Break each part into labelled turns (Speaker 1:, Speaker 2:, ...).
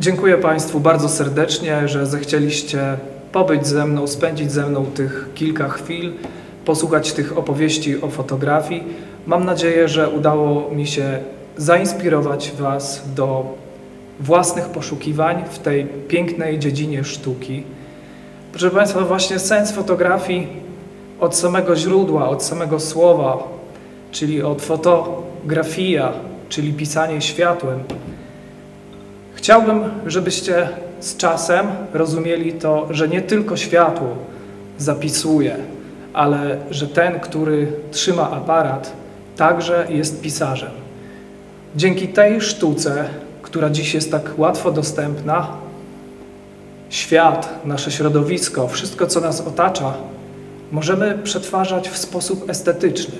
Speaker 1: Dziękuję Państwu bardzo serdecznie, że zechcieliście pobyć ze mną, spędzić ze mną tych kilka chwil, posłuchać tych opowieści o fotografii. Mam nadzieję, że udało mi się zainspirować Was do własnych poszukiwań w tej pięknej dziedzinie sztuki. Proszę Państwa, właśnie sens fotografii od samego źródła, od samego słowa, czyli od fotografia, czyli pisanie światłem, Chciałbym, żebyście z czasem rozumieli to, że nie tylko światło zapisuje, ale że ten, który trzyma aparat, także jest pisarzem. Dzięki tej sztuce, która dziś jest tak łatwo dostępna, świat, nasze środowisko, wszystko, co nas otacza, możemy przetwarzać w sposób estetyczny.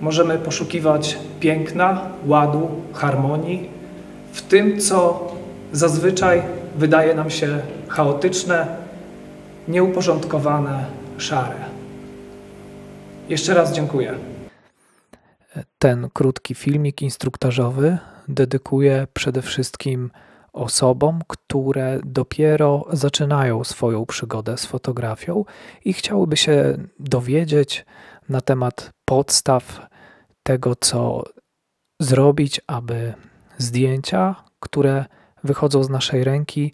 Speaker 1: Możemy poszukiwać piękna, ładu, harmonii, w tym, co zazwyczaj wydaje nam się chaotyczne, nieuporządkowane, szare. Jeszcze raz dziękuję. Ten krótki filmik instruktażowy dedykuję przede wszystkim osobom, które dopiero zaczynają swoją przygodę z fotografią i chciałyby się dowiedzieć na temat podstaw tego, co zrobić, aby zdjęcia, które wychodzą z naszej ręki,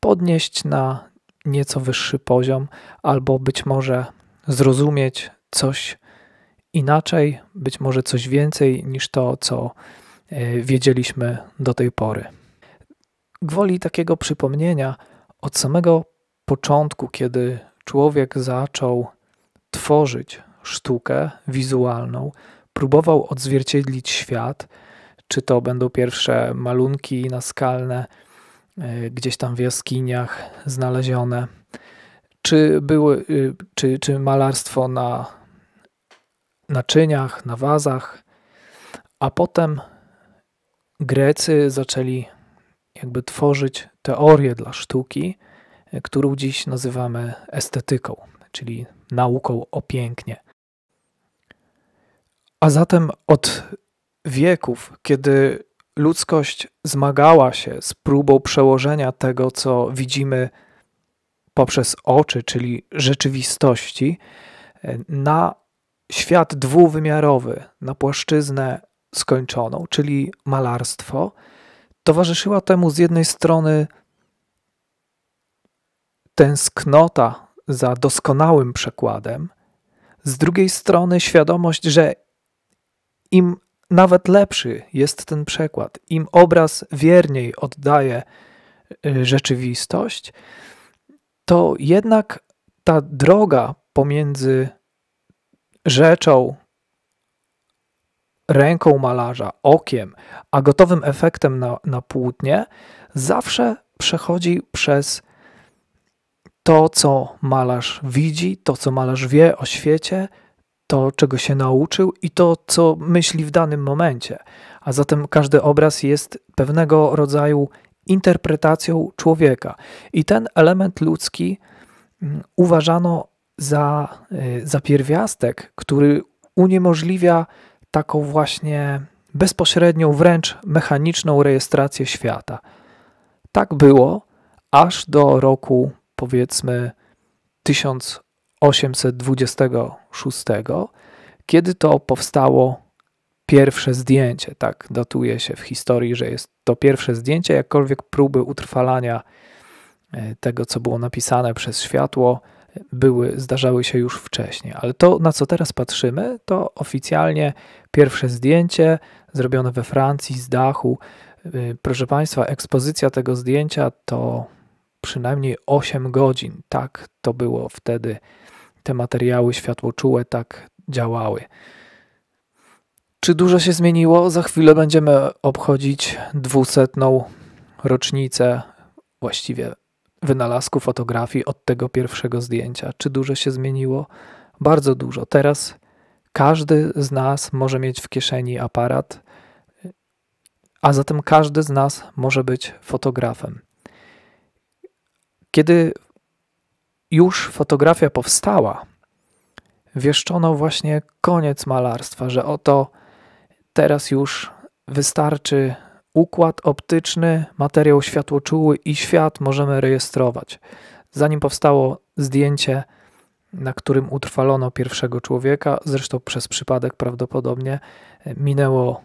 Speaker 1: podnieść na nieco wyższy poziom, albo być może zrozumieć coś inaczej, być może coś więcej niż to, co e, wiedzieliśmy do tej pory. Gwoli takiego przypomnienia od samego początku, kiedy człowiek zaczął tworzyć sztukę wizualną, próbował odzwierciedlić świat, czy to będą pierwsze malunki naskalne e, gdzieś tam w jaskiniach znalezione, czy, były, y, czy, czy malarstwo na naczyniach, na wazach, a potem Grecy zaczęli jakby tworzyć teorię dla sztuki, e, którą dziś nazywamy estetyką, czyli nauką o pięknie. A zatem od wieków, kiedy ludzkość zmagała się z próbą przełożenia tego, co widzimy poprzez oczy, czyli rzeczywistości, na świat dwuwymiarowy, na płaszczyznę skończoną, czyli malarstwo, towarzyszyła temu z jednej strony tęsknota za doskonałym przekładem, z drugiej strony świadomość, że im nawet lepszy jest ten przekład. Im obraz wierniej oddaje y, rzeczywistość, to jednak ta droga pomiędzy rzeczą, ręką malarza, okiem, a gotowym efektem na, na płótnie, zawsze przechodzi przez to, co malarz widzi, to, co malarz wie o świecie, to, czego się nauczył i to, co myśli w danym momencie. A zatem każdy obraz jest pewnego rodzaju interpretacją człowieka. I ten element ludzki mm, uważano za, y, za pierwiastek, który uniemożliwia taką właśnie bezpośrednią, wręcz mechaniczną rejestrację świata. Tak było aż do roku, powiedzmy, 1000 1826, kiedy to powstało pierwsze zdjęcie. Tak datuje się w historii, że jest to pierwsze zdjęcie, jakkolwiek próby utrwalania e, tego, co było napisane przez światło, były, zdarzały się już wcześniej. Ale to, na co teraz patrzymy, to oficjalnie pierwsze zdjęcie zrobione we Francji z dachu. E, proszę Państwa, ekspozycja tego zdjęcia to przynajmniej 8 godzin. Tak to było wtedy te materiały światłoczułe tak działały. Czy dużo się zmieniło? Za chwilę będziemy obchodzić dwusetną rocznicę właściwie wynalazku fotografii od tego pierwszego zdjęcia. Czy dużo się zmieniło? Bardzo dużo. Teraz każdy z nas może mieć w kieszeni aparat, a zatem każdy z nas może być fotografem. Kiedy już fotografia powstała, wieszczono właśnie koniec malarstwa, że oto teraz już wystarczy układ optyczny, materiał światłoczuły i świat możemy rejestrować. Zanim powstało zdjęcie, na którym utrwalono pierwszego człowieka, zresztą przez przypadek prawdopodobnie, minęło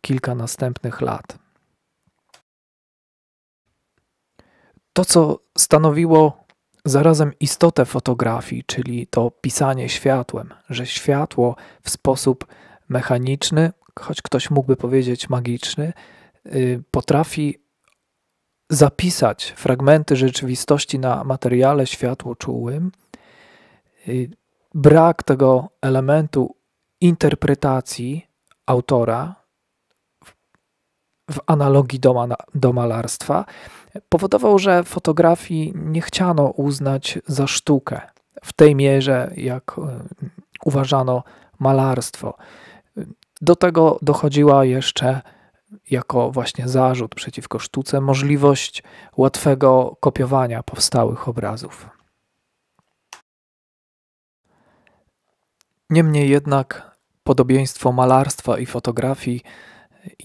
Speaker 1: kilka następnych lat. To, co stanowiło zarazem istotę fotografii, czyli to pisanie światłem, że światło w sposób mechaniczny, choć ktoś mógłby powiedzieć magiczny, y, potrafi zapisać fragmenty rzeczywistości na materiale światło czułym. Y, brak tego elementu interpretacji autora w analogii do, do malarstwa powodował, że fotografii nie chciano uznać za sztukę w tej mierze, jak e, uważano malarstwo. Do tego dochodziła jeszcze jako właśnie zarzut przeciwko sztuce możliwość łatwego kopiowania powstałych obrazów. Niemniej jednak podobieństwo malarstwa i fotografii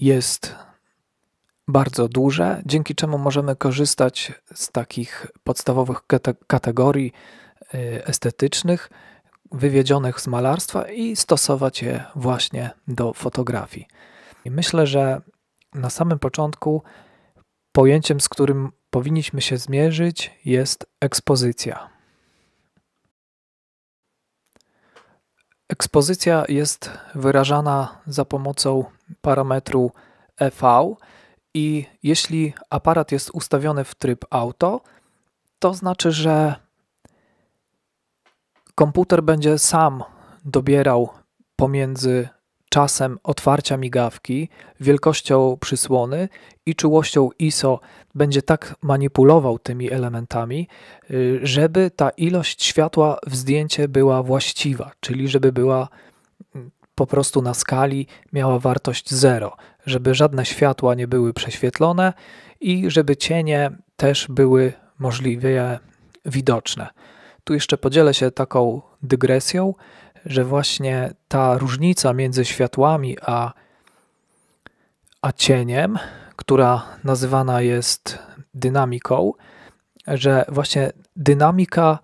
Speaker 1: jest bardzo duże, dzięki czemu możemy korzystać z takich podstawowych kategorii y, estetycznych, wywiedzionych z malarstwa i stosować je właśnie do fotografii. I myślę, że na samym początku pojęciem, z którym powinniśmy się zmierzyć, jest ekspozycja. Ekspozycja jest wyrażana za pomocą parametru EV, i jeśli aparat jest ustawiony w tryb auto, to znaczy, że komputer będzie sam dobierał pomiędzy czasem otwarcia migawki, wielkością przysłony i czułością ISO będzie tak manipulował tymi elementami, y, żeby ta ilość światła w zdjęcie była właściwa, czyli żeby była po prostu na skali miała wartość 0, żeby żadne światła nie były prześwietlone i żeby cienie też były możliwie widoczne. Tu jeszcze podzielę się taką dygresją, że właśnie ta różnica między światłami a, a cieniem, która nazywana jest dynamiką, że właśnie dynamika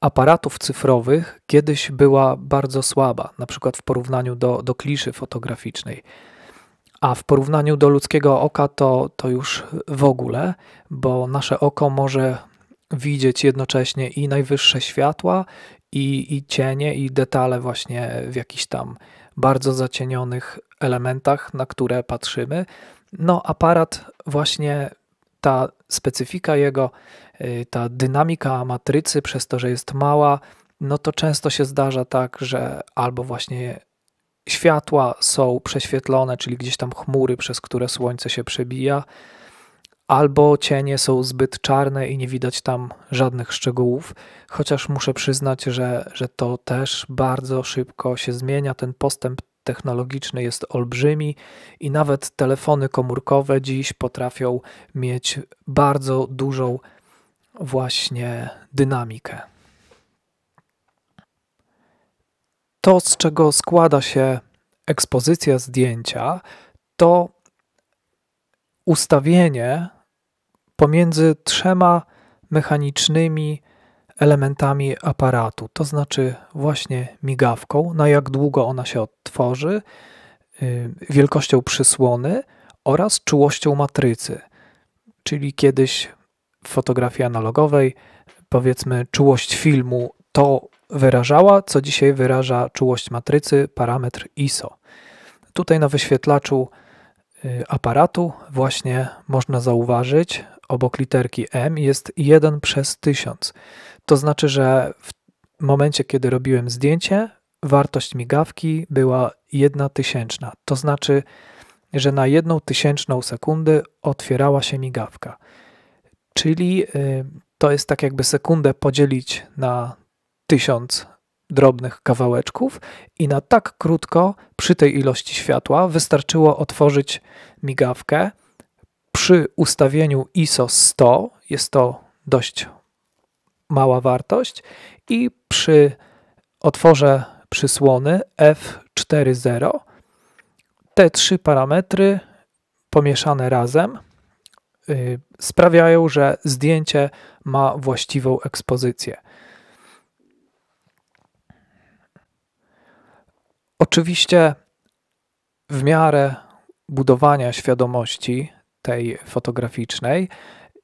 Speaker 1: aparatów cyfrowych kiedyś była bardzo słaba, na przykład w porównaniu do, do kliszy fotograficznej. A w porównaniu do ludzkiego oka to, to już w ogóle, bo nasze oko może widzieć jednocześnie i najwyższe światła, i, i cienie, i detale właśnie w jakichś tam bardzo zacienionych elementach, na które patrzymy. No, aparat, właśnie ta specyfika jego Y, ta dynamika matrycy, przez to, że jest mała, no to często się zdarza tak, że albo właśnie światła są prześwietlone, czyli gdzieś tam chmury, przez które słońce się przebija, albo cienie są zbyt czarne i nie widać tam żadnych szczegółów, chociaż muszę przyznać, że, że to też bardzo szybko się zmienia. Ten postęp technologiczny jest olbrzymi i nawet telefony komórkowe dziś potrafią mieć bardzo dużą właśnie dynamikę. To, z czego składa się ekspozycja zdjęcia, to ustawienie pomiędzy trzema mechanicznymi elementami aparatu, to znaczy właśnie migawką, na jak długo ona się odtworzy, y, wielkością przysłony oraz czułością matrycy. Czyli kiedyś fotografii analogowej, powiedzmy, czułość filmu to wyrażała, co dzisiaj wyraża czułość matrycy, parametr ISO. Tutaj na wyświetlaczu y, aparatu właśnie można zauważyć, obok literki M jest 1 przez 1000. To znaczy, że w momencie, kiedy robiłem zdjęcie, wartość migawki była 1 tysięczna. To znaczy, że na jedną tysięczną sekundy otwierała się migawka czyli y, to jest tak jakby sekundę podzielić na tysiąc drobnych kawałeczków i na tak krótko przy tej ilości światła wystarczyło otworzyć migawkę. Przy ustawieniu ISO 100 jest to dość mała wartość i przy otworze przysłony F40 te trzy parametry pomieszane razem – Y, sprawiają, że zdjęcie ma właściwą ekspozycję. Oczywiście w miarę budowania świadomości tej fotograficznej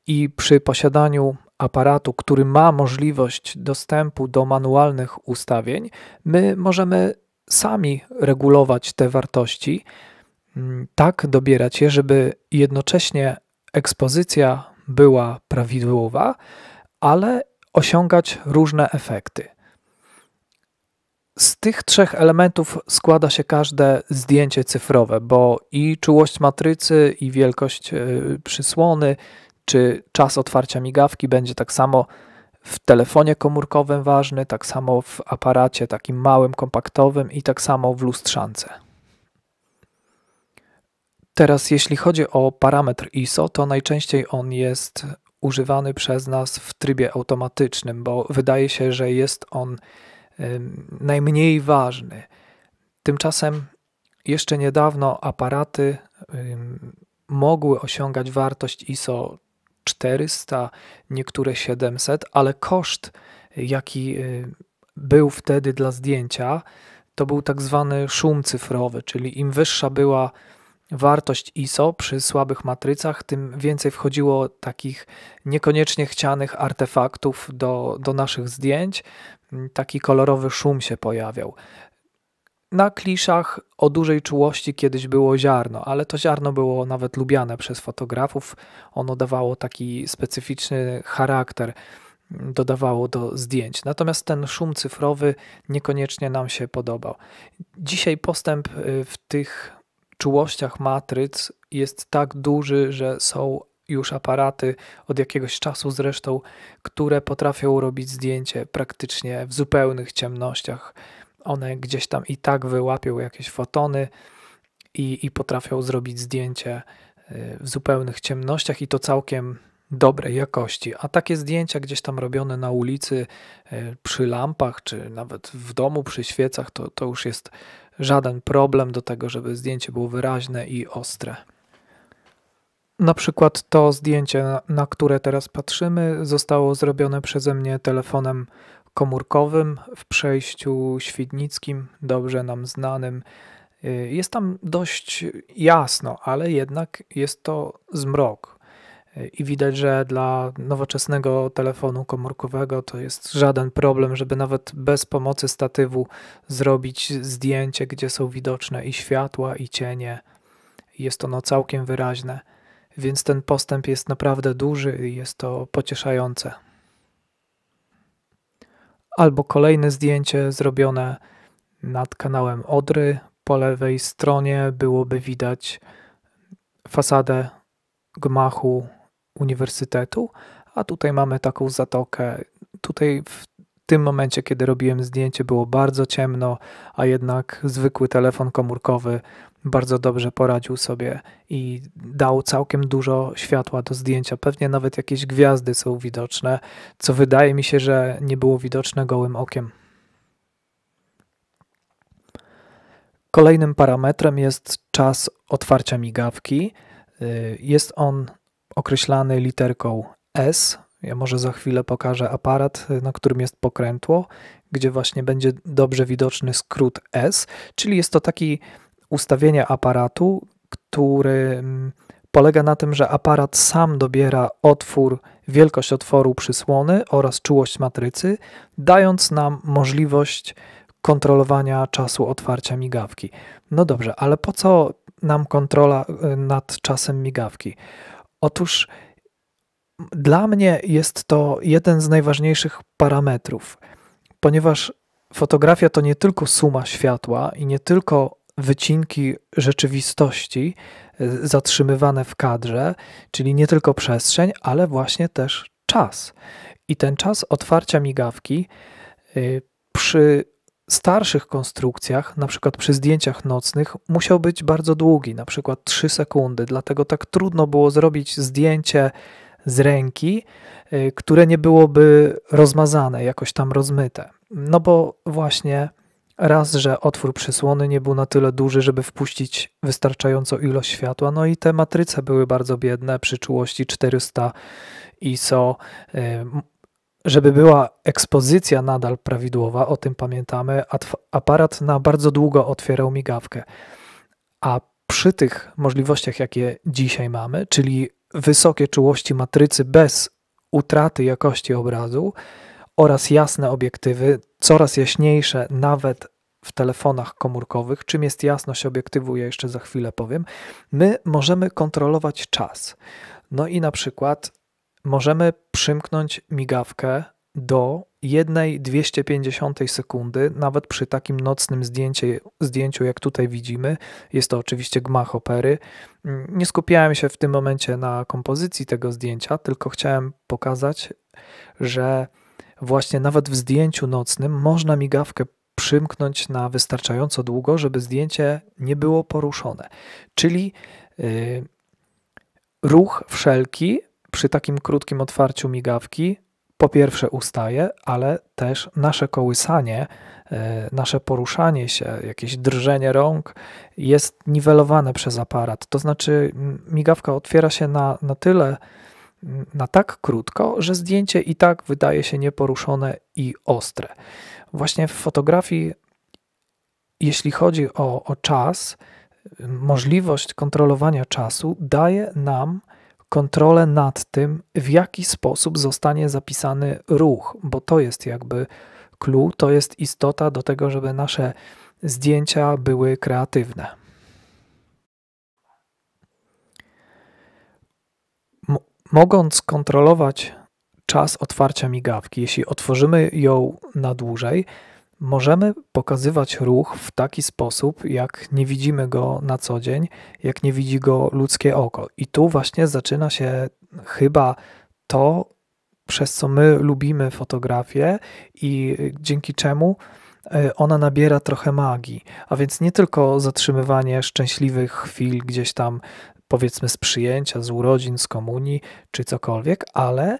Speaker 1: i przy posiadaniu aparatu, który ma możliwość dostępu do manualnych ustawień, my możemy sami regulować te wartości, mm, tak dobierać je, żeby jednocześnie ekspozycja była prawidłowa, ale osiągać różne efekty. Z tych trzech elementów składa się każde zdjęcie cyfrowe, bo i czułość matrycy, i wielkość e, przysłony, czy czas otwarcia migawki będzie tak samo w telefonie komórkowym ważny, tak samo w aparacie takim małym, kompaktowym i tak samo w lustrzance. Teraz, jeśli chodzi o parametr ISO, to najczęściej on jest używany przez nas w trybie automatycznym, bo wydaje się, że jest on najmniej ważny. Tymczasem jeszcze niedawno aparaty mogły osiągać wartość ISO 400, niektóre 700, ale koszt, jaki był wtedy dla zdjęcia, to był tak zwany szum cyfrowy, czyli im wyższa była wartość ISO przy słabych matrycach, tym więcej wchodziło takich niekoniecznie chcianych artefaktów do, do naszych zdjęć. Taki kolorowy szum się pojawiał. Na kliszach o dużej czułości kiedyś było ziarno, ale to ziarno było nawet lubiane przez fotografów. Ono dawało taki specyficzny charakter, dodawało do zdjęć. Natomiast ten szum cyfrowy niekoniecznie nam się podobał. Dzisiaj postęp y, w tych czułościach matryc jest tak duży, że są już aparaty od jakiegoś czasu zresztą, które potrafią robić zdjęcie praktycznie w zupełnych ciemnościach. One gdzieś tam i tak wyłapią jakieś fotony i, i potrafią zrobić zdjęcie y, w zupełnych ciemnościach i to całkiem dobrej jakości. A takie zdjęcia gdzieś tam robione na ulicy y, przy lampach, czy nawet w domu przy świecach, to, to już jest żaden problem do tego, żeby zdjęcie było wyraźne i ostre. Na przykład to zdjęcie, na które teraz patrzymy, zostało zrobione przeze mnie telefonem komórkowym w przejściu świdnickim, dobrze nam znanym. Y, jest tam dość jasno, ale jednak jest to zmrok i widać, że dla nowoczesnego telefonu komórkowego to jest żaden problem, żeby nawet bez pomocy statywu zrobić zdjęcie, gdzie są widoczne i światła, i cienie. Jest ono całkiem wyraźne, więc ten postęp jest naprawdę duży i jest to pocieszające. Albo kolejne zdjęcie zrobione nad kanałem Odry. Po lewej stronie byłoby widać fasadę gmachu uniwersytetu, a tutaj mamy taką zatokę. Tutaj w tym momencie, kiedy robiłem zdjęcie, było bardzo ciemno, a jednak zwykły telefon komórkowy bardzo dobrze poradził sobie i dał całkiem dużo światła do zdjęcia. Pewnie nawet jakieś gwiazdy są widoczne, co wydaje mi się, że nie było widoczne gołym okiem. Kolejnym parametrem jest czas otwarcia migawki. Y, jest on określany literką S. Ja może za chwilę pokażę aparat, na którym jest pokrętło, gdzie właśnie będzie dobrze widoczny skrót S, czyli jest to taki ustawienie aparatu, który mm, polega na tym, że aparat sam dobiera otwór, wielkość otworu przysłony oraz czułość matrycy, dając nam możliwość kontrolowania czasu otwarcia migawki. No dobrze, ale po co nam kontrola y, nad czasem migawki? Otóż dla mnie jest to jeden z najważniejszych parametrów, ponieważ fotografia to nie tylko suma światła i nie tylko wycinki rzeczywistości e, zatrzymywane w kadrze, czyli nie tylko przestrzeń, ale właśnie też czas. I ten czas otwarcia migawki y, przy starszych konstrukcjach, na przykład przy zdjęciach nocnych, musiał być bardzo długi, na przykład 3 sekundy, dlatego tak trudno było zrobić zdjęcie z ręki, y, które nie byłoby rozmazane, jakoś tam rozmyte. No bo właśnie raz, że otwór przysłony nie był na tyle duży, żeby wpuścić wystarczająco ilość światła, no i te matryce były bardzo biedne przy czułości 400 ISO. Y, żeby była ekspozycja nadal prawidłowa, o tym pamiętamy, aparat na bardzo długo otwierał migawkę. A przy tych możliwościach, jakie dzisiaj mamy, czyli wysokie czułości matrycy bez utraty jakości obrazu oraz jasne obiektywy, coraz jaśniejsze nawet w telefonach komórkowych, czym jest jasność obiektywu, ja jeszcze za chwilę powiem, my możemy kontrolować czas. No i na przykład możemy przymknąć migawkę do 1,250 sekundy, nawet przy takim nocnym zdjęcie, zdjęciu, jak tutaj widzimy. Jest to oczywiście gmach opery. Nie skupiałem się w tym momencie na kompozycji tego zdjęcia, tylko chciałem pokazać, że właśnie nawet w zdjęciu nocnym można migawkę przymknąć na wystarczająco długo, żeby zdjęcie nie było poruszone. Czyli yy, ruch wszelki przy takim krótkim otwarciu migawki po pierwsze ustaje, ale też nasze kołysanie, e, nasze poruszanie się, jakieś drżenie rąk jest niwelowane przez aparat. To znaczy, migawka otwiera się na, na tyle, na tak krótko, że zdjęcie i tak wydaje się nieporuszone i ostre. Właśnie w fotografii, jeśli chodzi o, o czas, możliwość kontrolowania czasu daje nam kontrolę nad tym, w jaki sposób zostanie zapisany ruch, bo to jest jakby clue, to jest istota do tego, żeby nasze zdjęcia były kreatywne. M mogąc kontrolować czas otwarcia migawki, jeśli otworzymy ją na dłużej, Możemy pokazywać ruch w taki sposób, jak nie widzimy go na co dzień, jak nie widzi go ludzkie oko. I tu właśnie zaczyna się chyba to, przez co my lubimy fotografię i dzięki czemu e, ona nabiera trochę magii. A więc nie tylko zatrzymywanie szczęśliwych chwil gdzieś tam, powiedzmy, z przyjęcia, z urodzin, z komunii czy cokolwiek, ale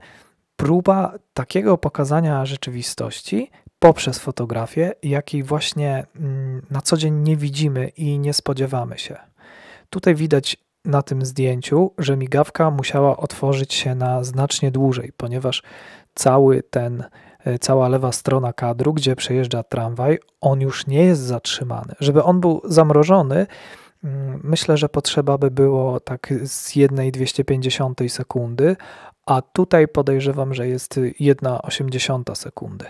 Speaker 1: próba takiego pokazania rzeczywistości, poprzez fotografię, jakiej właśnie mm, na co dzień nie widzimy i nie spodziewamy się. Tutaj widać na tym zdjęciu, że migawka musiała otworzyć się na znacznie dłużej, ponieważ cały ten, e, cała lewa strona kadru, gdzie przejeżdża tramwaj, on już nie jest zatrzymany. Żeby on był zamrożony, mm, myślę, że potrzeba by było tak z jednej 250 sekundy, a tutaj podejrzewam, że jest 1,80 sekundy.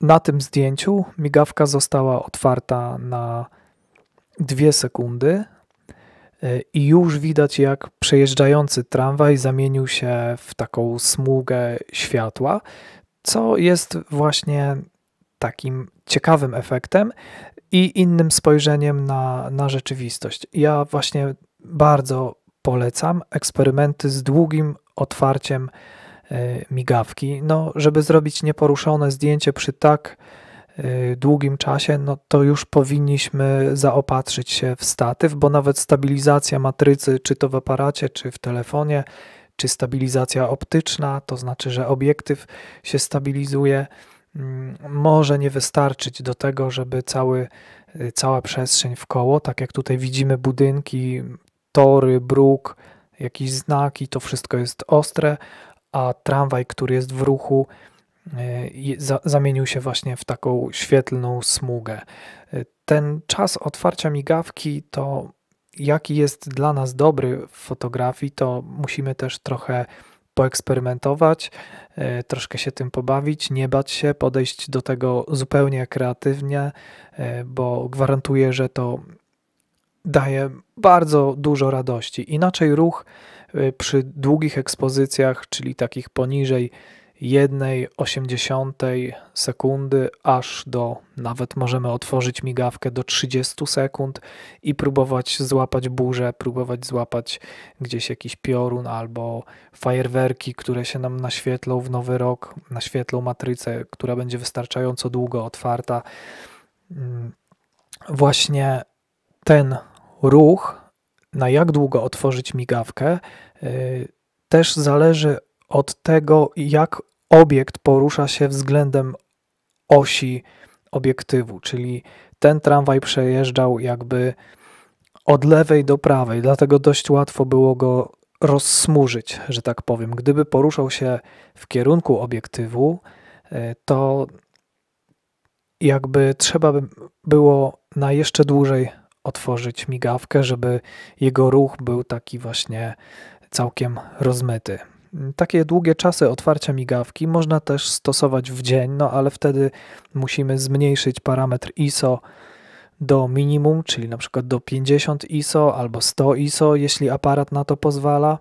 Speaker 1: Na tym zdjęciu migawka została otwarta na dwie sekundy e, i już widać, jak przejeżdżający tramwaj zamienił się w taką smugę światła, co jest właśnie takim ciekawym efektem i innym spojrzeniem na, na rzeczywistość. Ja właśnie bardzo polecam eksperymenty z długim otwarciem E, migawki. No, żeby zrobić nieporuszone zdjęcie przy tak e, długim czasie, no to już powinniśmy zaopatrzyć się w statyw, bo nawet stabilizacja matrycy, czy to w aparacie, czy w telefonie, czy stabilizacja optyczna, to znaczy, że obiektyw się stabilizuje, mm, może nie wystarczyć do tego, żeby cały, e, cała przestrzeń w koło, tak jak tutaj widzimy budynki, tory, bruk, jakieś znaki, to wszystko jest ostre, a tramwaj, który jest w ruchu, e, zamienił się właśnie w taką świetlną smugę. E, ten czas otwarcia migawki to jaki jest dla nas dobry w fotografii, to musimy też trochę poeksperymentować, e, troszkę się tym pobawić, nie bać się, podejść do tego zupełnie kreatywnie, bo gwarantuję, że to daje bardzo dużo radości. Inaczej ruch Y, przy długich ekspozycjach, czyli takich poniżej 1,8 sekundy, aż do nawet możemy otworzyć migawkę do 30 sekund i próbować złapać burzę, próbować złapać gdzieś jakiś piorun albo fajerwerki, które się nam naświetlą w nowy rok, naświetlą matrycę, która będzie wystarczająco długo otwarta. Mm, właśnie ten ruch na jak długo otworzyć migawkę, y, też zależy od tego, jak obiekt porusza się względem osi obiektywu, czyli ten tramwaj przejeżdżał jakby od lewej do prawej, dlatego dość łatwo było go rozsmużyć, że tak powiem. Gdyby poruszał się w kierunku obiektywu, y, to jakby trzeba by było na jeszcze dłużej otworzyć migawkę, żeby jego ruch był taki właśnie całkiem rozmyty. Takie długie czasy otwarcia migawki można też stosować w dzień, no ale wtedy musimy zmniejszyć parametr ISO do minimum, czyli na przykład do 50 ISO albo 100 ISO, jeśli aparat na to pozwala.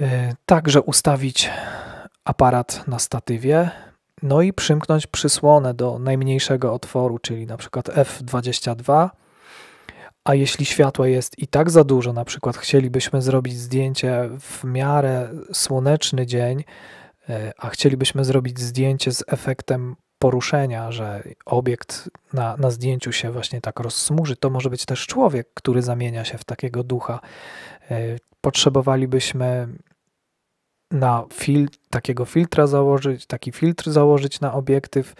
Speaker 1: Y, także ustawić aparat na statywie, no i przymknąć przysłonę do najmniejszego otworu, czyli na przykład F22 a jeśli światła jest i tak za dużo, na przykład chcielibyśmy zrobić zdjęcie w miarę słoneczny dzień, e, a chcielibyśmy zrobić zdjęcie z efektem poruszenia, że obiekt na, na zdjęciu się właśnie tak rozsmuży, to może być też człowiek, który zamienia się w takiego ducha. E, potrzebowalibyśmy na fil, takiego filtra założyć, taki filtr założyć na obiektyw,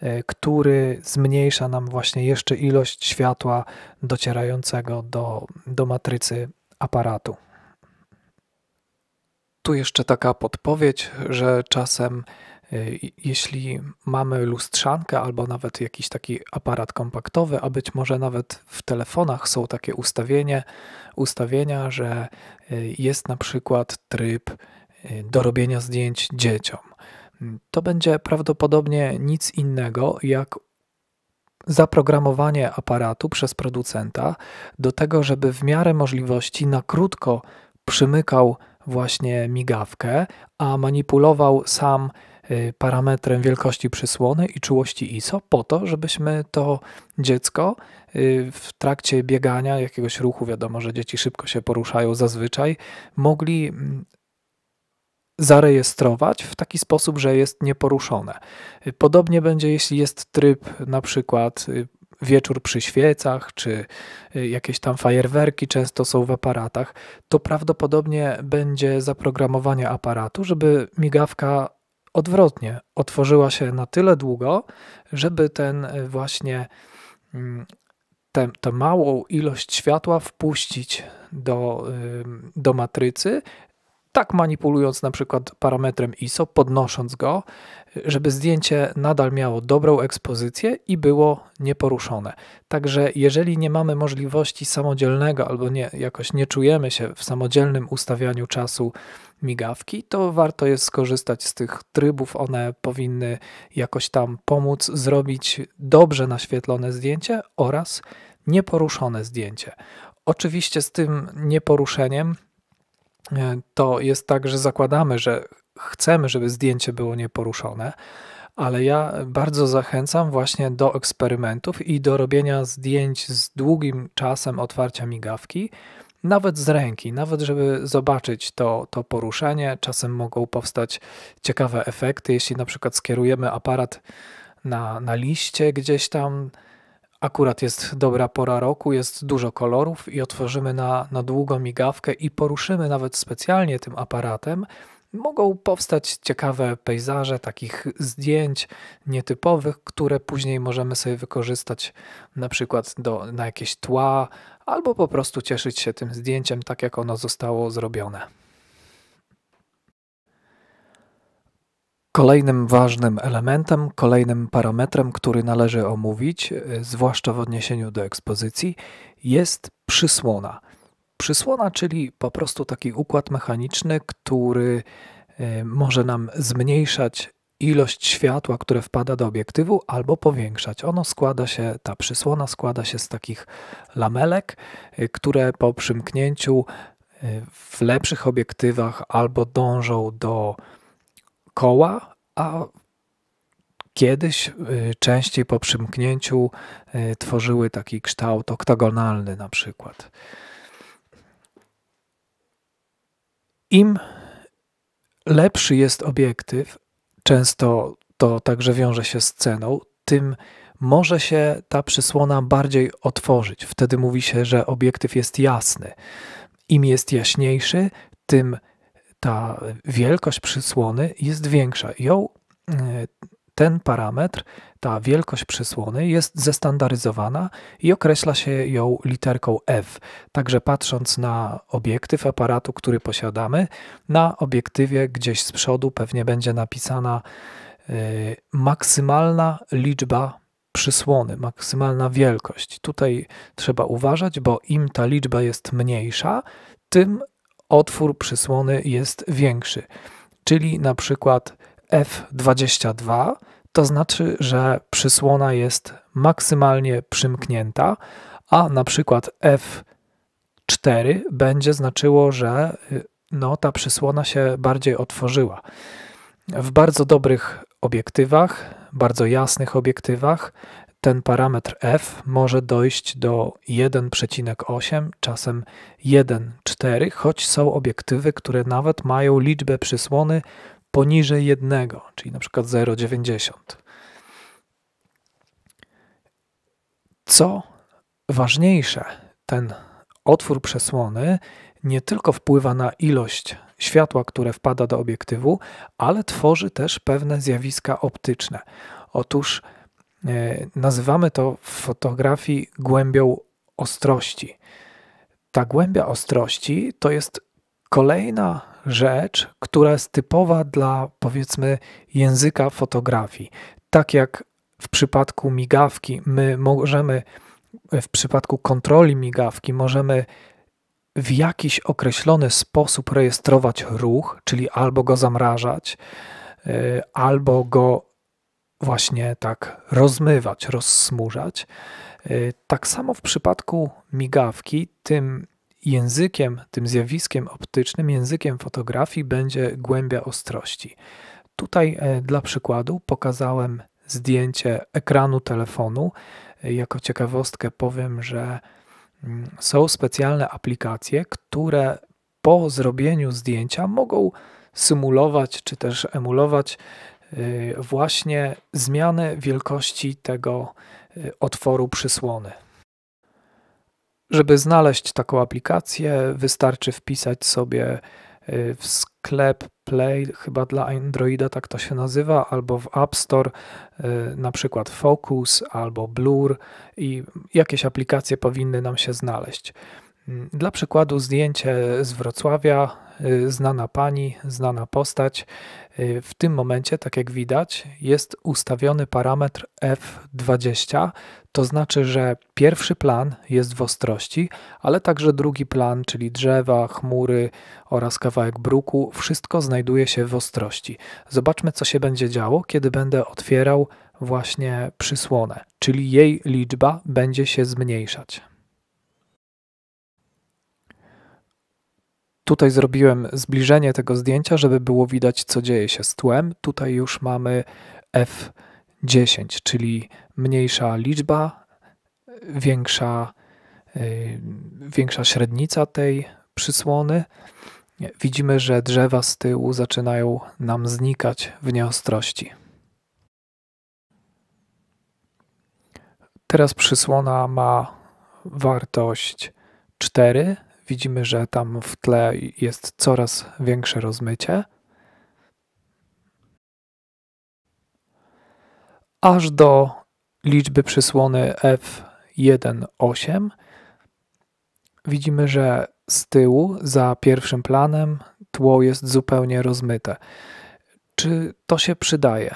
Speaker 1: e, który zmniejsza nam właśnie jeszcze ilość światła docierającego do, do matrycy aparatu. Tu jeszcze taka podpowiedź, że czasem e, jeśli mamy lustrzankę albo nawet jakiś taki aparat kompaktowy, a być może nawet w telefonach są takie ustawienie, ustawienia, że e, jest na przykład tryb Y, do robienia zdjęć dzieciom. To będzie prawdopodobnie nic innego jak zaprogramowanie aparatu przez producenta do tego, żeby w miarę możliwości na krótko przymykał właśnie migawkę, a manipulował sam y, parametrem wielkości przysłony i czułości ISO po to, żebyśmy to dziecko y, w trakcie biegania, jakiegoś ruchu, wiadomo, że dzieci szybko się poruszają zazwyczaj, mogli mm, zarejestrować w taki sposób, że jest nieporuszone. Podobnie będzie, jeśli jest tryb na przykład y, wieczór przy świecach, czy y, jakieś tam fajerwerki często są w aparatach, to prawdopodobnie będzie zaprogramowanie aparatu, żeby migawka odwrotnie otworzyła się na tyle długo, żeby ten y, właśnie mm, tę, tę małą ilość światła wpuścić do, do matrycy, tak manipulując na przykład parametrem ISO, podnosząc go, żeby zdjęcie nadal miało dobrą ekspozycję i było nieporuszone. Także jeżeli nie mamy możliwości samodzielnego albo nie, jakoś nie czujemy się w samodzielnym ustawianiu czasu migawki, to warto jest skorzystać z tych trybów. One powinny jakoś tam pomóc zrobić dobrze naświetlone zdjęcie oraz nieporuszone zdjęcie. Oczywiście z tym nieporuszeniem E, to jest tak, że zakładamy, że chcemy, żeby zdjęcie było nieporuszone, ale ja bardzo zachęcam właśnie do eksperymentów i do robienia zdjęć z długim czasem otwarcia migawki, nawet z ręki, nawet żeby zobaczyć to, to poruszenie. Czasem mogą powstać ciekawe efekty, jeśli na przykład skierujemy aparat na, na liście gdzieś tam Akurat jest dobra pora roku, jest dużo kolorów i otworzymy na, na długą migawkę i poruszymy nawet specjalnie tym aparatem. Mogą powstać ciekawe pejzaże takich zdjęć nietypowych, które później możemy sobie wykorzystać na przykład do, na jakieś tła, albo po prostu cieszyć się tym zdjęciem, tak jak ono zostało zrobione. Kolejnym ważnym elementem, kolejnym parametrem, który należy omówić, e, zwłaszcza w odniesieniu do ekspozycji, jest przysłona. Przysłona, czyli po prostu taki układ mechaniczny, który e, może nam zmniejszać ilość światła, które wpada do obiektywu, albo powiększać. Ono składa się, ta przysłona składa się z takich lamelek, e, które po przymknięciu w lepszych obiektywach albo dążą do koła, a kiedyś y, częściej po przymknięciu y, tworzyły taki kształt oktagonalny na przykład. Im lepszy jest obiektyw, często to także wiąże się z ceną, tym może się ta przysłona bardziej otworzyć. Wtedy mówi się, że obiektyw jest jasny. Im jest jaśniejszy, tym ta wielkość przysłony jest większa. Ją, e, ten parametr, ta wielkość przysłony jest zestandaryzowana i określa się ją literką F. Także patrząc na obiektyw aparatu, który posiadamy, na obiektywie gdzieś z przodu pewnie będzie napisana e, maksymalna liczba przysłony, maksymalna wielkość. Tutaj trzeba uważać, bo im ta liczba jest mniejsza, tym otwór przysłony jest większy, czyli na przykład F22, to znaczy, że przysłona jest maksymalnie przymknięta, a na przykład F4 będzie znaczyło, że y, no, ta przysłona się bardziej otworzyła. W bardzo dobrych obiektywach, bardzo jasnych obiektywach ten parametr f może dojść do 1,8, czasem 1,4, choć są obiektywy, które nawet mają liczbę przysłony poniżej 1, czyli na przykład 0,90. Co ważniejsze, ten otwór przesłony nie tylko wpływa na ilość światła, które wpada do obiektywu, ale tworzy też pewne zjawiska optyczne. Otóż E, nazywamy to w fotografii głębią ostrości. Ta głębia ostrości to jest kolejna rzecz, która jest typowa dla powiedzmy języka fotografii. Tak jak w przypadku migawki, my możemy w przypadku kontroli migawki możemy w jakiś określony sposób rejestrować ruch, czyli albo go zamrażać, e, albo go właśnie tak rozmywać, rozsmużać. Y, tak samo w przypadku migawki, tym językiem, tym zjawiskiem optycznym, językiem fotografii będzie głębia ostrości. Tutaj e, dla przykładu pokazałem zdjęcie ekranu telefonu. E, jako ciekawostkę powiem, że mm, są specjalne aplikacje, które po zrobieniu zdjęcia mogą symulować czy też emulować Y, właśnie zmianę wielkości tego y, otworu przysłony. Żeby znaleźć taką aplikację, wystarczy wpisać sobie y, w sklep Play, chyba dla Androida tak to się nazywa, albo w App Store, na przykład Focus albo Blur i jakieś aplikacje powinny nam się znaleźć. Mm, dla przykładu zdjęcie z Wrocławia, znana pani, znana postać, Y, w tym momencie, tak jak widać, jest ustawiony parametr f20, to znaczy, że pierwszy plan jest w ostrości, ale także drugi plan, czyli drzewa, chmury oraz kawałek bruku, wszystko znajduje się w ostrości. Zobaczmy, co się będzie działo, kiedy będę otwierał właśnie przysłonę, czyli jej liczba będzie się zmniejszać. Tutaj zrobiłem zbliżenie tego zdjęcia, żeby było widać, co dzieje się z tłem. Tutaj już mamy F10, czyli mniejsza liczba, większa, y, większa średnica tej przysłony. Widzimy, że drzewa z tyłu zaczynają nam znikać w nieostrości. Teraz przysłona ma wartość 4 widzimy, że tam w tle jest coraz większe rozmycie. Aż do liczby przysłony F1.8 widzimy, że z tyłu, za pierwszym planem, tło jest zupełnie rozmyte. Czy to się przydaje?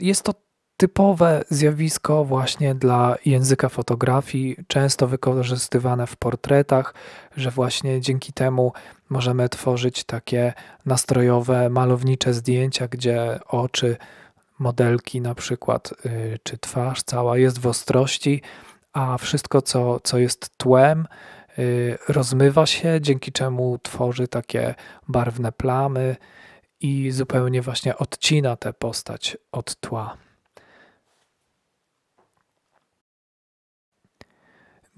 Speaker 1: Jest to typowe zjawisko właśnie dla języka fotografii, często wykorzystywane w portretach, że właśnie dzięki temu możemy tworzyć takie nastrojowe, malownicze zdjęcia, gdzie oczy modelki na przykład, y, czy twarz cała jest w ostrości, a wszystko, co, co jest tłem, y, rozmywa się, dzięki czemu tworzy takie barwne plamy i zupełnie właśnie odcina tę postać od tła.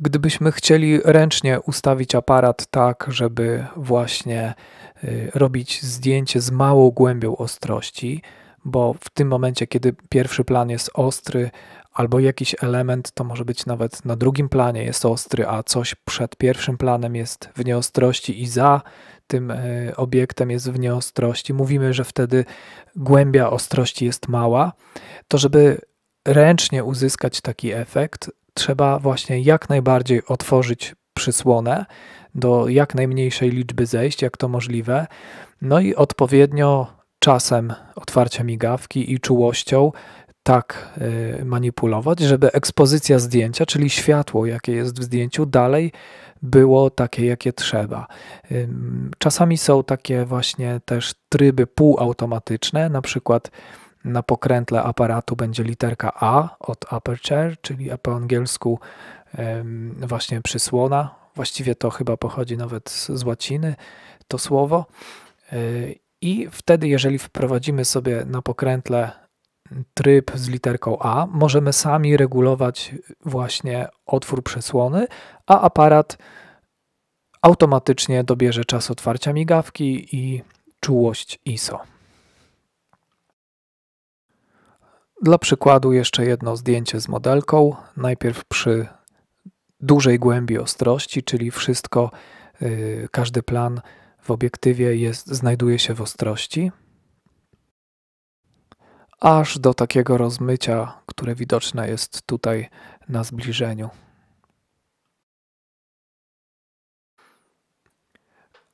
Speaker 1: Gdybyśmy chcieli ręcznie ustawić aparat tak, żeby właśnie y, robić zdjęcie z małą głębią ostrości, bo w tym momencie, kiedy pierwszy plan jest ostry, albo jakiś element, to może być nawet na drugim planie jest ostry, a coś przed pierwszym planem jest w nieostrości i za tym y, obiektem jest w nieostrości. Mówimy, że wtedy głębia ostrości jest mała. To żeby ręcznie uzyskać taki efekt, trzeba właśnie jak najbardziej otworzyć przysłonę do jak najmniejszej liczby zejść, jak to możliwe, no i odpowiednio czasem otwarcia migawki i czułością tak y, manipulować, żeby ekspozycja zdjęcia, czyli światło, jakie jest w zdjęciu, dalej było takie, jakie trzeba. Czasami są takie właśnie też tryby półautomatyczne, na przykład na pokrętle aparatu będzie literka A od aperture, czyli e, po angielsku właśnie przysłona. Właściwie to chyba pochodzi nawet z łaciny to słowo. E, I wtedy, jeżeli wprowadzimy sobie na pokrętle tryb z literką A, możemy sami regulować właśnie otwór przesłony, a aparat automatycznie dobierze czas otwarcia migawki i czułość ISO. Dla przykładu jeszcze jedno zdjęcie z modelką, najpierw przy dużej głębi ostrości, czyli wszystko, y, każdy plan w obiektywie jest, znajduje się w ostrości, aż do takiego rozmycia, które widoczne jest tutaj na zbliżeniu.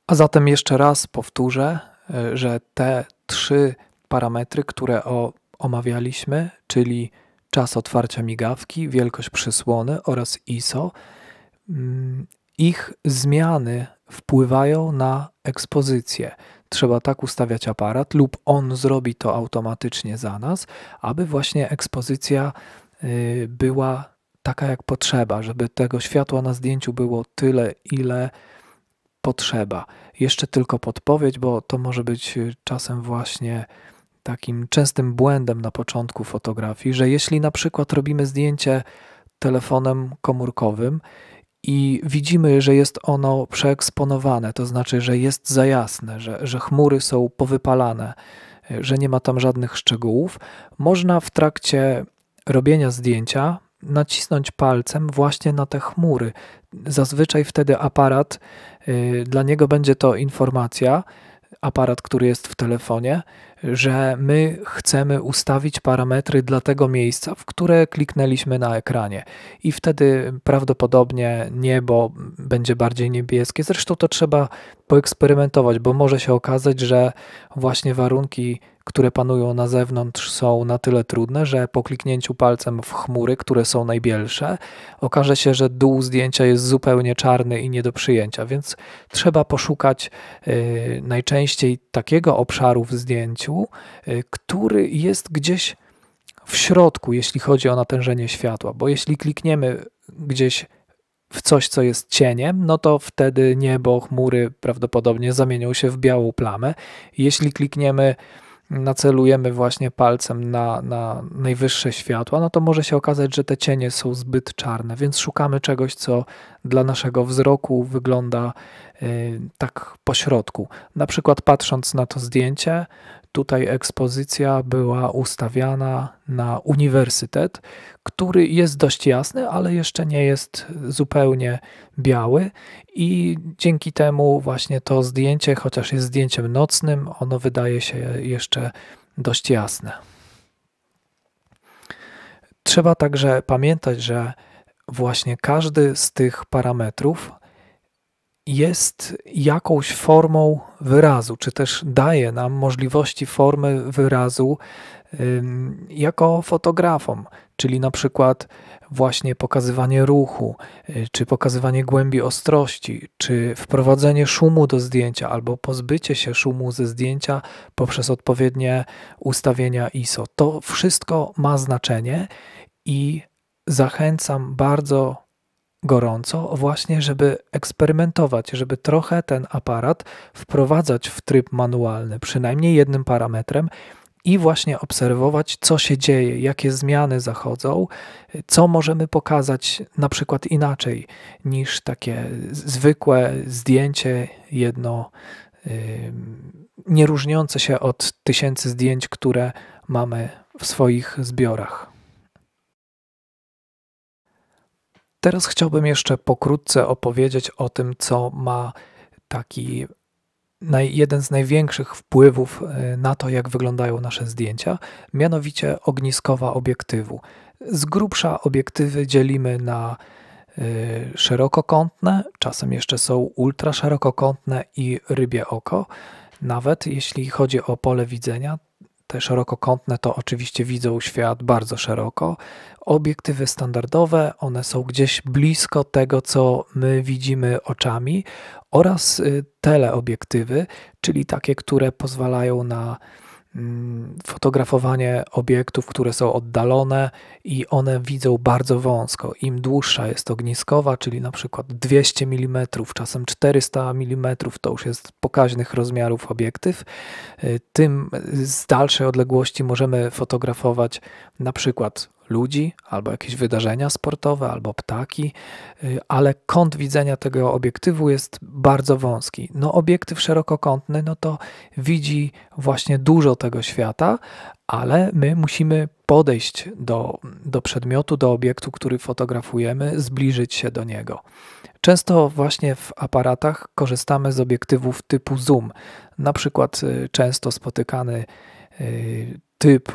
Speaker 1: A zatem jeszcze raz powtórzę, y, że te trzy parametry, które o omawialiśmy, czyli czas otwarcia migawki, wielkość przysłony oraz ISO, mm, ich zmiany wpływają na ekspozycję. Trzeba tak ustawiać aparat, lub on zrobi to automatycznie za nas, aby właśnie ekspozycja y, była taka jak potrzeba, żeby tego światła na zdjęciu było tyle, ile potrzeba. Jeszcze tylko podpowiedź, bo to może być y, czasem właśnie takim częstym błędem na początku fotografii, że jeśli na przykład robimy zdjęcie telefonem komórkowym i widzimy, że jest ono przeeksponowane, to znaczy, że jest za jasne, że, że chmury są powypalane, że nie ma tam żadnych szczegółów, można w trakcie robienia zdjęcia nacisnąć palcem właśnie na te chmury. Zazwyczaj wtedy aparat, y, dla niego będzie to informacja, aparat, który jest w telefonie, że my chcemy ustawić parametry dla tego miejsca, w które kliknęliśmy na ekranie i wtedy prawdopodobnie niebo będzie bardziej niebieskie. Zresztą to trzeba poeksperymentować, bo może się okazać, że właśnie warunki które panują na zewnątrz, są na tyle trudne, że po kliknięciu palcem w chmury, które są najbielsze, okaże się, że dół zdjęcia jest zupełnie czarny i nie do przyjęcia, więc trzeba poszukać y, najczęściej takiego obszaru w zdjęciu, y, który jest gdzieś w środku, jeśli chodzi o natężenie światła, bo jeśli klikniemy gdzieś w coś, co jest cieniem, no to wtedy niebo, chmury prawdopodobnie zamienią się w białą plamę. Jeśli klikniemy nacelujemy właśnie palcem na, na najwyższe światła, no to może się okazać, że te cienie są zbyt czarne, więc szukamy czegoś, co dla naszego wzroku wygląda y, tak środku. Na przykład patrząc na to zdjęcie, Tutaj ekspozycja była ustawiana na uniwersytet, który jest dość jasny, ale jeszcze nie jest zupełnie biały i dzięki temu właśnie to zdjęcie, chociaż jest zdjęciem nocnym, ono wydaje się jeszcze dość jasne. Trzeba także pamiętać, że właśnie każdy z tych parametrów jest jakąś formą wyrazu, czy też daje nam możliwości formy wyrazu jako fotografom, czyli na przykład właśnie pokazywanie ruchu, y, czy pokazywanie głębi ostrości, czy wprowadzenie szumu do zdjęcia, albo pozbycie się szumu ze zdjęcia poprzez odpowiednie ustawienia ISO. To wszystko ma znaczenie i zachęcam bardzo gorąco, właśnie żeby eksperymentować, żeby trochę ten aparat wprowadzać w tryb manualny, przynajmniej jednym parametrem i właśnie obserwować, co się dzieje, jakie zmiany zachodzą, co możemy pokazać na przykład inaczej niż takie zwykłe zdjęcie jedno. nieróżniące się od tysięcy zdjęć, które mamy w swoich zbiorach. Teraz chciałbym jeszcze pokrótce opowiedzieć o tym, co ma taki jeden z największych wpływów e, na to, jak wyglądają nasze zdjęcia, mianowicie ogniskowa obiektywu. Z grubsza obiektywy dzielimy na e, szerokokątne, czasem jeszcze są ultraszerokokątne i rybie oko. Nawet jeśli chodzi o pole widzenia, te szerokokątne to oczywiście widzą świat bardzo szeroko. Obiektywy standardowe, one są gdzieś blisko tego, co my widzimy oczami, oraz y, teleobiektywy, czyli takie, które pozwalają na Mm, fotografowanie obiektów, które są oddalone i one widzą bardzo wąsko. Im dłuższa jest ogniskowa, czyli na przykład 200 mm, czasem 400 mm, to już jest pokaźnych rozmiarów obiektyw, y, tym z dalszej odległości możemy fotografować na przykład ludzi, albo jakieś wydarzenia sportowe, albo ptaki, y, ale kąt widzenia tego obiektywu jest bardzo wąski. No, obiektyw szerokokątny, no to widzi właśnie dużo tego świata, ale my musimy podejść do, do przedmiotu, do obiektu, który fotografujemy, zbliżyć się do niego. Często właśnie w aparatach korzystamy z obiektywów typu zoom. Na przykład y, często spotykany y, typ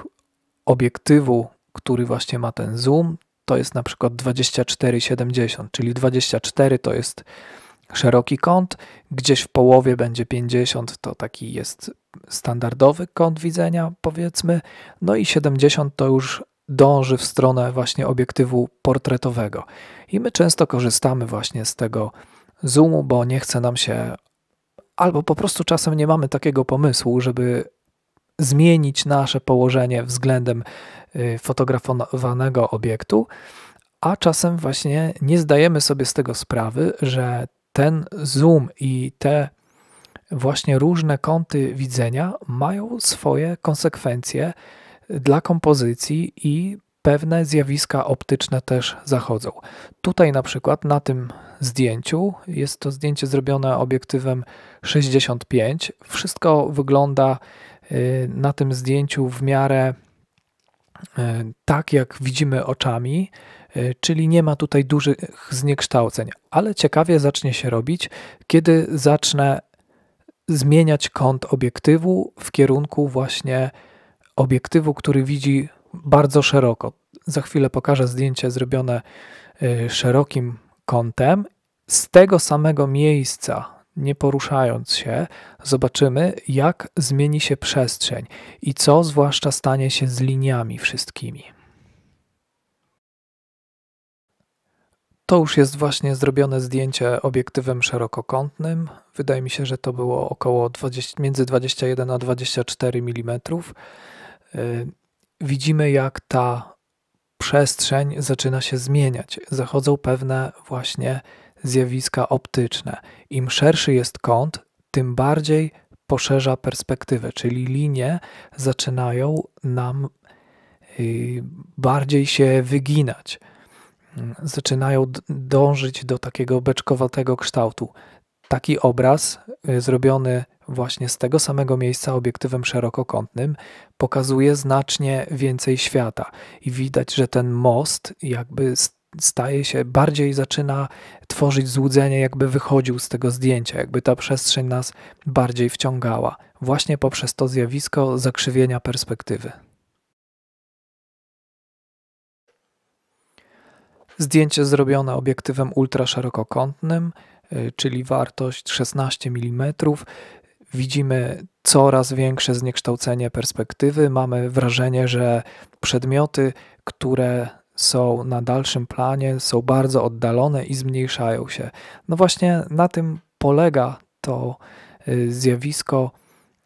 Speaker 1: obiektywu który właśnie ma ten zoom, to jest na przykład 24,70, czyli 24 to jest szeroki kąt, gdzieś w połowie będzie 50, to taki jest standardowy kąt widzenia, powiedzmy, no i 70 to już dąży w stronę właśnie obiektywu portretowego. I my często korzystamy właśnie z tego zoomu, bo nie chce nam się, albo po prostu czasem nie mamy takiego pomysłu, żeby zmienić nasze położenie względem Y, fotografowanego obiektu, a czasem właśnie nie zdajemy sobie z tego sprawy, że ten zoom i te właśnie różne kąty widzenia mają swoje konsekwencje dla kompozycji i pewne zjawiska optyczne też zachodzą. Tutaj na przykład na tym zdjęciu, jest to zdjęcie zrobione obiektywem 65, wszystko wygląda y, na tym zdjęciu w miarę E, tak, jak widzimy oczami, e, czyli nie ma tutaj dużych zniekształceń, ale ciekawie zacznie się robić, kiedy zacznę zmieniać kąt obiektywu w kierunku właśnie obiektywu, który widzi bardzo szeroko. Za chwilę pokażę zdjęcie zrobione e, szerokim kątem. Z tego samego miejsca, nie poruszając się, zobaczymy, jak zmieni się przestrzeń i co zwłaszcza stanie się z liniami wszystkimi. To już jest właśnie zrobione zdjęcie obiektywem szerokokątnym. Wydaje mi się, że to było około 20, między 21 a 24 mm. Y, widzimy, jak ta przestrzeń zaczyna się zmieniać. Zachodzą pewne właśnie zjawiska optyczne. Im szerszy jest kąt, tym bardziej poszerza perspektywę, czyli linie zaczynają nam y, bardziej się wyginać. Zaczynają dążyć do takiego beczkowatego kształtu. Taki obraz, y, zrobiony właśnie z tego samego miejsca obiektywem szerokokątnym, pokazuje znacznie więcej świata i widać, że ten most jakby z staje się, bardziej zaczyna tworzyć złudzenie, jakby wychodził z tego zdjęcia, jakby ta przestrzeń nas bardziej wciągała, właśnie poprzez to zjawisko zakrzywienia perspektywy. Zdjęcie zrobione obiektywem ultraszerokokątnym, y, czyli wartość 16 mm. Widzimy coraz większe zniekształcenie perspektywy. Mamy wrażenie, że przedmioty, które są na dalszym planie, są bardzo oddalone i zmniejszają się. No właśnie na tym polega to y, zjawisko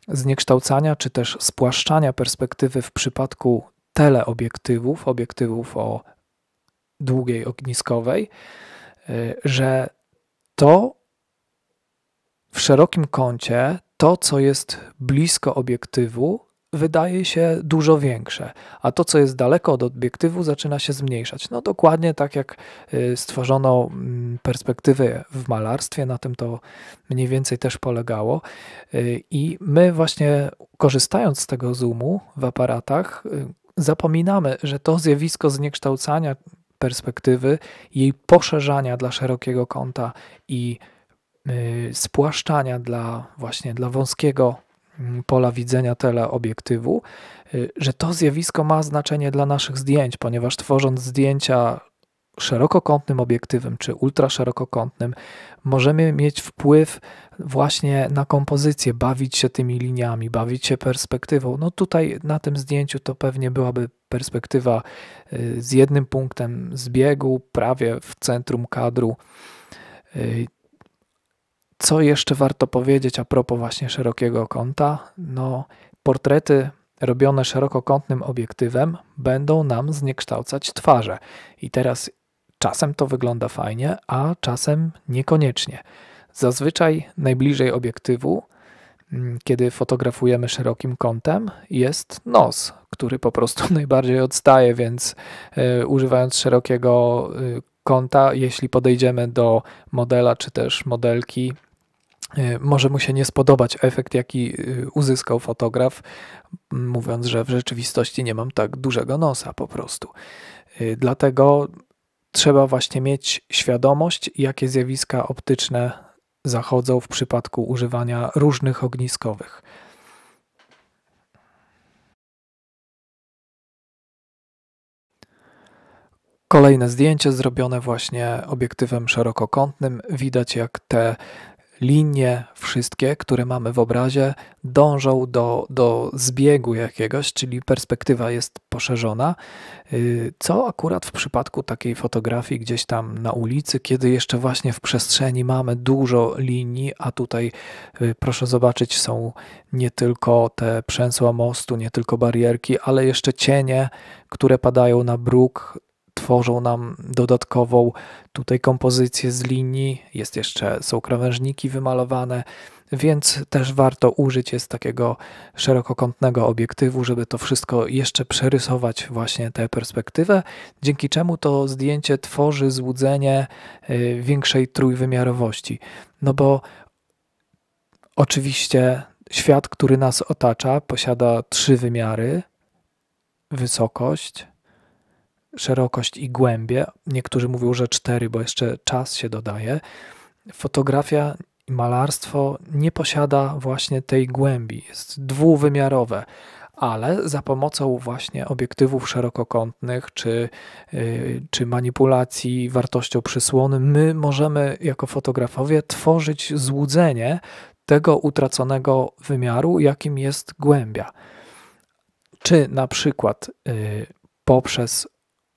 Speaker 1: zniekształcania czy też spłaszczania perspektywy w przypadku teleobiektywów, obiektywów o długiej ogniskowej, y, że to w szerokim kącie, to co jest blisko obiektywu, wydaje się dużo większe, a to, co jest daleko od obiektywu, zaczyna się zmniejszać. No dokładnie tak jak y, stworzono mm, perspektywy w malarstwie, na tym to mniej więcej też polegało. Y, I my właśnie korzystając z tego zoomu w aparatach, y, zapominamy, że to zjawisko zniekształcania perspektywy, jej poszerzania dla szerokiego kąta i spłaszczania dla właśnie dla wąskiego Mm, pola widzenia teleobiektywu, y, że to zjawisko ma znaczenie dla naszych zdjęć, ponieważ tworząc zdjęcia szerokokątnym obiektywem czy ultraszerokokątnym, możemy mieć wpływ właśnie na kompozycję, bawić się tymi liniami, bawić się perspektywą. No tutaj na tym zdjęciu to pewnie byłaby perspektywa y, z jednym punktem zbiegu, prawie w centrum kadru. Y, co jeszcze warto powiedzieć a propos właśnie szerokiego kąta? No, portrety robione szerokokątnym obiektywem będą nam zniekształcać twarze. I teraz czasem to wygląda fajnie, a czasem niekoniecznie. Zazwyczaj najbliżej obiektywu, mm, kiedy fotografujemy szerokim kątem, jest nos, który po prostu najbardziej odstaje, więc e, używając szerokiego y, kąta, jeśli podejdziemy do modela czy też modelki E, może mu się nie spodobać efekt, jaki e, uzyskał fotograf, mówiąc, że w rzeczywistości nie mam tak dużego nosa po prostu. E, dlatego trzeba właśnie mieć świadomość, jakie zjawiska optyczne zachodzą w przypadku używania różnych ogniskowych. Kolejne zdjęcie zrobione właśnie obiektywem szerokokątnym. Widać jak te linie wszystkie, które mamy w obrazie, dążą do, do zbiegu jakiegoś, czyli perspektywa jest poszerzona, y, co akurat w przypadku takiej fotografii gdzieś tam na ulicy, kiedy jeszcze właśnie w przestrzeni mamy dużo linii, a tutaj y, proszę zobaczyć, są nie tylko te przęsła mostu, nie tylko barierki, ale jeszcze cienie, które padają na bruk, tworzą nam dodatkową tutaj kompozycję z linii. Jest jeszcze, są krawężniki wymalowane, więc też warto użyć jest takiego szerokokątnego obiektywu, żeby to wszystko jeszcze przerysować właśnie tę perspektywę, dzięki czemu to zdjęcie tworzy złudzenie y, większej trójwymiarowości. No bo oczywiście świat, który nas otacza, posiada trzy wymiary: wysokość, szerokość i głębię. Niektórzy mówią, że cztery, bo jeszcze czas się dodaje. Fotografia i malarstwo nie posiada właśnie tej głębi, jest dwuwymiarowe, ale za pomocą właśnie obiektywów szerokokątnych czy, y, czy manipulacji wartością przysłony, my możemy jako fotografowie tworzyć złudzenie tego utraconego wymiaru, jakim jest głębia. Czy na przykład y, poprzez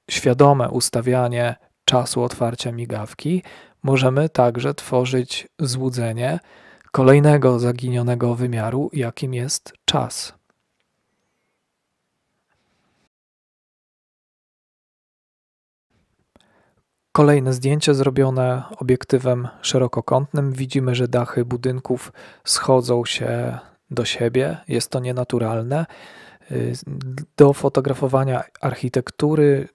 Speaker 1: świadome ustawianie czasu otwarcia migawki, możemy także tworzyć złudzenie kolejnego zaginionego wymiaru, jakim jest czas. Kolejne zdjęcie zrobione obiektywem szerokokątnym. Widzimy, że dachy budynków schodzą się do siebie. Jest to nienaturalne. Y, do fotografowania architektury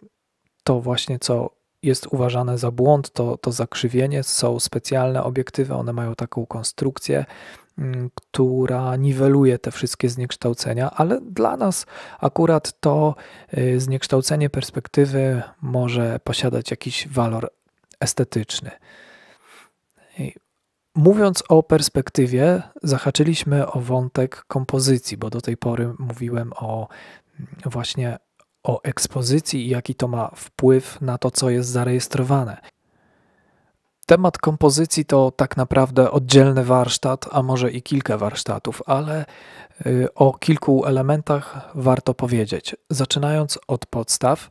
Speaker 1: to właśnie, co jest uważane za błąd, to, to zakrzywienie. Są specjalne obiektywy, one mają taką konstrukcję, mm, która niweluje te wszystkie zniekształcenia, ale dla nas akurat to y, zniekształcenie perspektywy może posiadać jakiś walor estetyczny. Mówiąc o perspektywie, zahaczyliśmy o wątek kompozycji, bo do tej pory mówiłem o mm, właśnie o ekspozycji i jaki to ma wpływ na to, co jest zarejestrowane. Temat kompozycji to tak naprawdę oddzielny warsztat, a może i kilka warsztatów, ale y, o kilku elementach warto powiedzieć. Zaczynając od podstaw,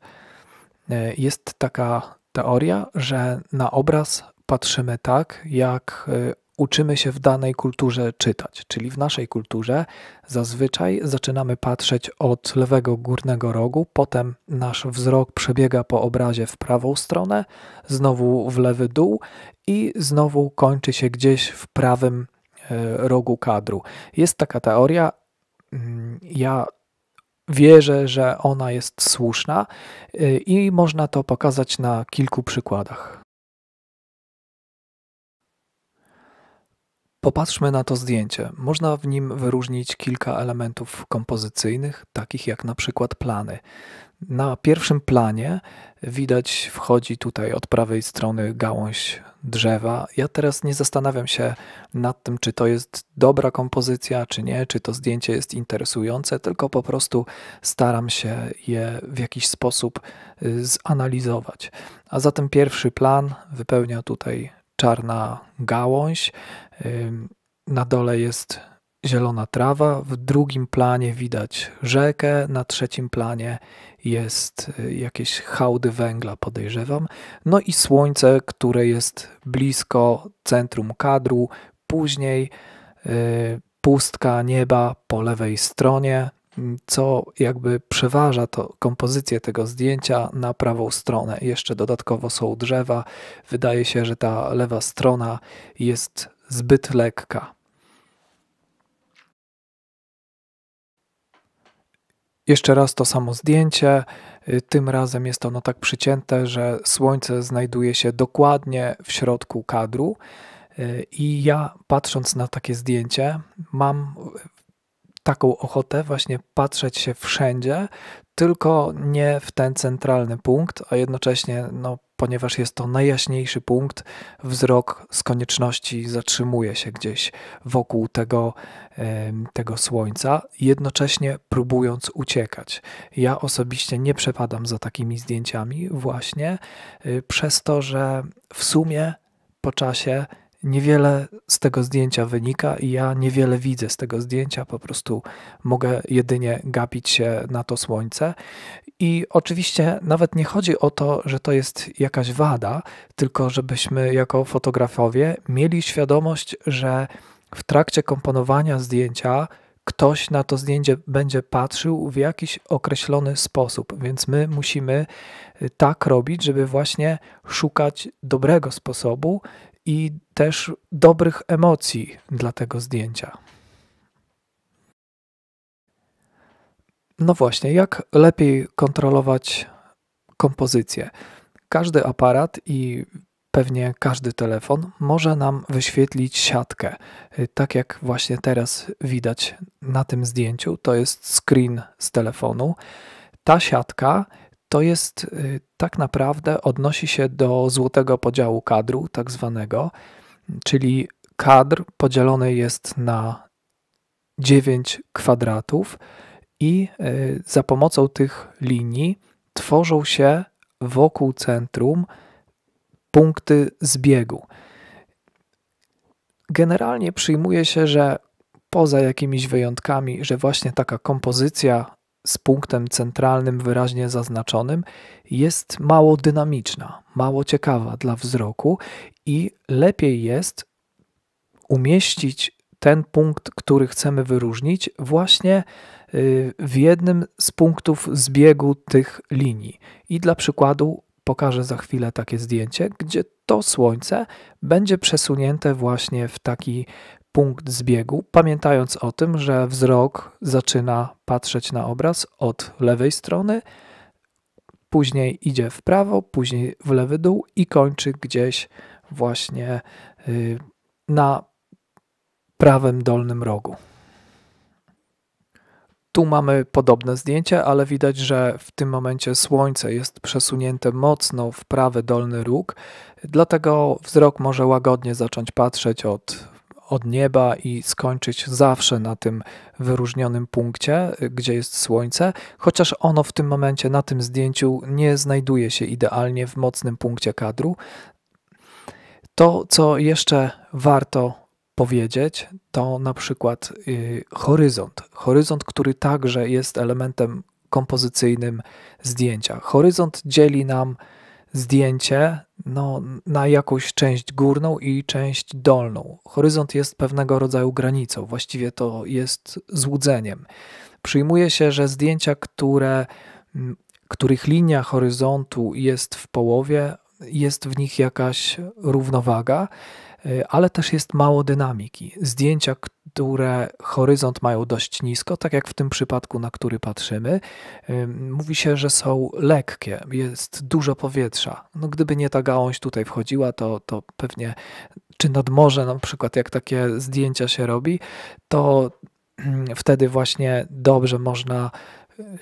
Speaker 1: y, jest taka teoria, że na obraz patrzymy tak, jak y, uczymy się w danej kulturze czytać. Czyli w naszej kulturze zazwyczaj zaczynamy patrzeć od lewego górnego rogu, potem nasz wzrok przebiega po obrazie w prawą stronę, znowu w lewy dół i znowu kończy się gdzieś w prawym e, rogu kadru. Jest taka teoria, mm, ja wierzę, że ona jest słuszna e, i można to pokazać na kilku przykładach. Popatrzmy na to zdjęcie. Można w nim wyróżnić kilka elementów kompozycyjnych, takich jak na przykład plany. Na pierwszym planie widać wchodzi tutaj od prawej strony gałąź drzewa. Ja teraz nie zastanawiam się nad tym, czy to jest dobra kompozycja, czy nie, czy to zdjęcie jest interesujące, tylko po prostu staram się je w jakiś sposób y, zanalizować. A zatem pierwszy plan wypełnia tutaj czarna gałąź. Na dole jest zielona trawa, w drugim planie widać rzekę, na trzecim planie jest y, jakieś hałdy węgla, podejrzewam. No i słońce, które jest blisko centrum kadru, później y, pustka nieba po lewej stronie, co jakby przeważa to kompozycję tego zdjęcia na prawą stronę. Jeszcze dodatkowo są drzewa. Wydaje się, że ta lewa strona jest zbyt lekka. Jeszcze raz to samo zdjęcie. Y, tym razem jest ono tak przycięte, że słońce znajduje się dokładnie w środku kadru. Y, I ja, patrząc na takie zdjęcie, mam taką ochotę właśnie patrzeć się wszędzie, tylko nie w ten centralny punkt, a jednocześnie, no, ponieważ jest to najjaśniejszy punkt, wzrok z konieczności zatrzymuje się gdzieś wokół tego, tego słońca, jednocześnie próbując uciekać. Ja osobiście nie przepadam za takimi zdjęciami, właśnie y, przez to, że w sumie po czasie Niewiele z tego zdjęcia wynika i ja niewiele widzę z tego zdjęcia, po prostu mogę jedynie gapić się na to słońce. I oczywiście nawet nie chodzi o to, że to jest jakaś wada, tylko żebyśmy jako fotografowie mieli świadomość, że w trakcie komponowania zdjęcia ktoś na to zdjęcie będzie patrzył w jakiś określony sposób, więc my musimy y, tak robić, żeby właśnie szukać dobrego sposobu i też dobrych emocji dla tego zdjęcia. No właśnie, jak lepiej kontrolować kompozycję? Każdy aparat i pewnie każdy telefon może nam wyświetlić siatkę. Tak jak właśnie teraz widać na tym zdjęciu, to jest screen z telefonu. Ta siatka to jest y, tak naprawdę odnosi się do złotego podziału kadru, tak zwanego, czyli kadr podzielony jest na 9 kwadratów i y, za pomocą tych linii tworzą się wokół centrum punkty zbiegu. Generalnie przyjmuje się, że poza jakimiś wyjątkami, że właśnie taka kompozycja z punktem centralnym wyraźnie zaznaczonym jest mało dynamiczna, mało ciekawa dla wzroku i lepiej jest umieścić ten punkt, który chcemy wyróżnić, właśnie y, w jednym z punktów zbiegu tych linii. I dla przykładu pokażę za chwilę takie zdjęcie, gdzie to słońce będzie przesunięte właśnie w taki punkt zbiegu, pamiętając o tym, że wzrok zaczyna patrzeć na obraz od lewej strony, później idzie w prawo, później w lewy dół i kończy gdzieś właśnie y, na prawym dolnym rogu. Tu mamy podobne zdjęcie, ale widać, że w tym momencie słońce jest przesunięte mocno w prawy dolny róg, dlatego wzrok może łagodnie zacząć patrzeć od od nieba i skończyć zawsze na tym wyróżnionym punkcie, y, gdzie jest słońce, chociaż ono w tym momencie na tym zdjęciu nie znajduje się idealnie w mocnym punkcie kadru. To, co jeszcze warto powiedzieć, to na przykład yy, horyzont. Horyzont, który także jest elementem kompozycyjnym zdjęcia. Horyzont dzieli nam zdjęcie no, na jakąś część górną i część dolną. Horyzont jest pewnego rodzaju granicą, właściwie to jest złudzeniem. Przyjmuje się, że zdjęcia, które, których linia horyzontu jest w połowie, jest w nich jakaś równowaga, Y, ale też jest mało dynamiki. Zdjęcia, które horyzont mają dość nisko, tak jak w tym przypadku, na który patrzymy, y, mówi się, że są lekkie, jest dużo powietrza. No, gdyby nie ta gałąź tutaj wchodziła, to, to pewnie, czy nad morze na przykład, jak takie zdjęcia się robi, to mm, wtedy właśnie dobrze można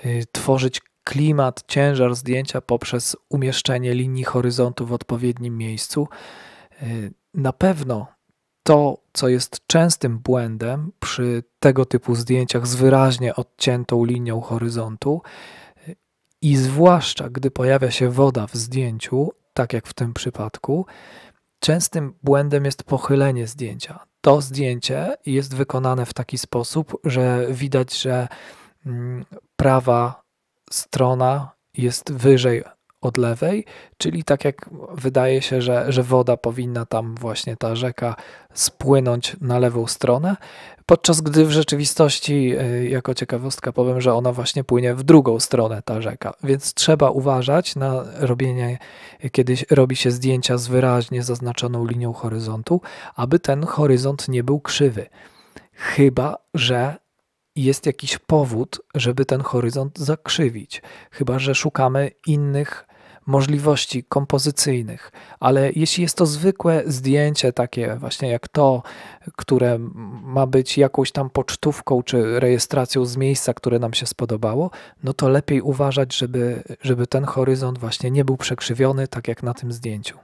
Speaker 1: y, tworzyć klimat, ciężar zdjęcia poprzez umieszczenie linii horyzontu w odpowiednim miejscu. Na pewno to, co jest częstym błędem przy tego typu zdjęciach z wyraźnie odciętą linią horyzontu, i zwłaszcza gdy pojawia się woda w zdjęciu, tak jak w tym przypadku, częstym błędem jest pochylenie zdjęcia. To zdjęcie jest wykonane w taki sposób, że widać, że mm, prawa strona jest wyżej od lewej, czyli tak jak wydaje się, że, że woda powinna tam właśnie ta rzeka spłynąć na lewą stronę, podczas gdy w rzeczywistości, y, jako ciekawostka powiem, że ona właśnie płynie w drugą stronę ta rzeka, więc trzeba uważać na robienie, kiedyś robi się zdjęcia z wyraźnie zaznaczoną linią horyzontu, aby ten horyzont nie był krzywy. Chyba, że jest jakiś powód, żeby ten horyzont zakrzywić, chyba że szukamy innych możliwości kompozycyjnych, ale jeśli jest to zwykłe zdjęcie, takie właśnie jak to, które ma być jakąś tam pocztówką czy rejestracją z miejsca, które nam się spodobało, no to lepiej uważać, żeby, żeby ten horyzont właśnie nie był przekrzywiony, tak jak na tym zdjęciu.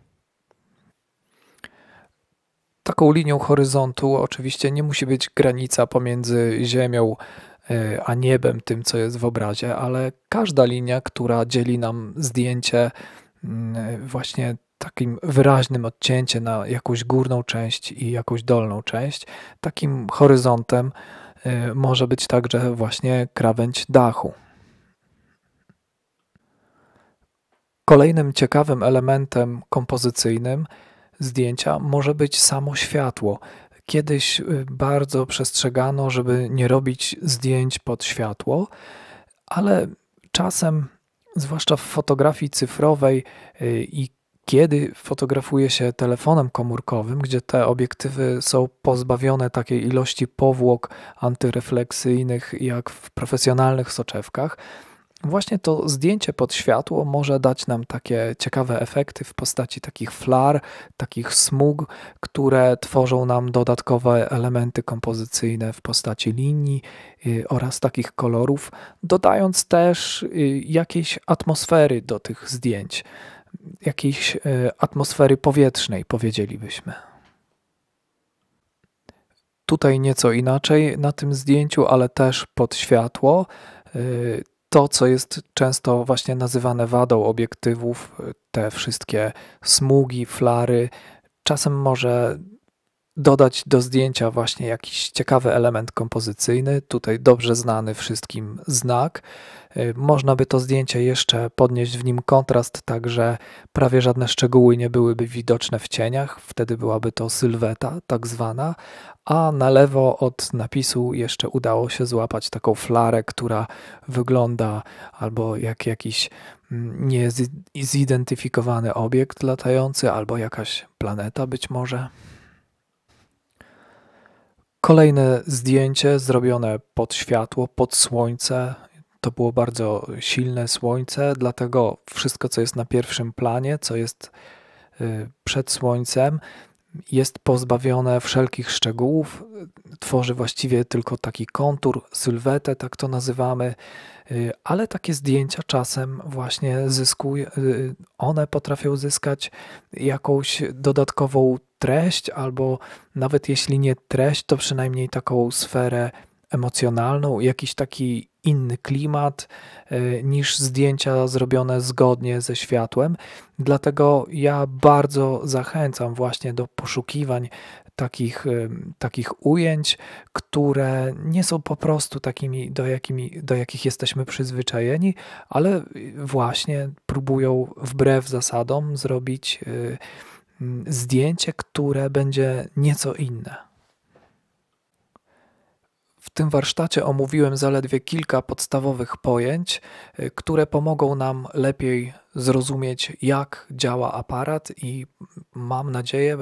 Speaker 1: Taką linią horyzontu oczywiście nie musi być granica pomiędzy Ziemią E, a niebem, tym co jest w obrazie, ale każda linia, która dzieli nam zdjęcie mm, e, właśnie takim wyraźnym odcięciem na jakąś górną część i jakąś dolną część, takim horyzontem e, może być także właśnie krawędź dachu. Kolejnym ciekawym elementem kompozycyjnym zdjęcia może być samo światło. Kiedyś y, bardzo przestrzegano, żeby nie robić zdjęć pod światło, ale czasem, zwłaszcza w fotografii cyfrowej y, i kiedy fotografuje się telefonem komórkowym, gdzie te obiektywy są pozbawione takiej ilości powłok antyrefleksyjnych jak w profesjonalnych soczewkach, Właśnie to zdjęcie pod światło może dać nam takie ciekawe efekty w postaci takich flar, takich smug, które tworzą nam dodatkowe elementy kompozycyjne w postaci linii y, oraz takich kolorów, dodając też y, jakiejś atmosfery do tych zdjęć, jakiejś y, atmosfery powietrznej, powiedzielibyśmy. Tutaj nieco inaczej na tym zdjęciu, ale też pod światło to, co jest często właśnie nazywane wadą obiektywów, te wszystkie smugi, flary, czasem może dodać do zdjęcia właśnie jakiś ciekawy element kompozycyjny, tutaj dobrze znany wszystkim znak. Y, można by to zdjęcie jeszcze podnieść w nim kontrast, tak że prawie żadne szczegóły nie byłyby widoczne w cieniach, wtedy byłaby to sylweta tak zwana, a na lewo od napisu jeszcze udało się złapać taką flarę, która wygląda albo jak jakiś mm, niezidentyfikowany obiekt latający, albo jakaś planeta być może. Kolejne zdjęcie zrobione pod światło, pod słońce. To było bardzo silne słońce, dlatego wszystko, co jest na pierwszym planie, co jest y, przed słońcem, jest pozbawione wszelkich szczegółów, tworzy właściwie tylko taki kontur, sylwetę, tak to nazywamy, y, ale takie zdjęcia czasem właśnie zyskują, y, one potrafią zyskać jakąś dodatkową treść, albo nawet jeśli nie treść, to przynajmniej taką sferę emocjonalną, jakiś taki inny klimat e, niż zdjęcia zrobione zgodnie ze światłem. Dlatego ja bardzo zachęcam właśnie do poszukiwań takich, e, takich ujęć, które nie są po prostu takimi, do, jakimi, do jakich jesteśmy przyzwyczajeni, ale właśnie próbują wbrew zasadom zrobić. E, Mm, zdjęcie, które będzie nieco inne. W tym warsztacie omówiłem zaledwie kilka podstawowych pojęć, y, które pomogą nam lepiej zrozumieć, jak działa aparat, i mm, mam nadzieję,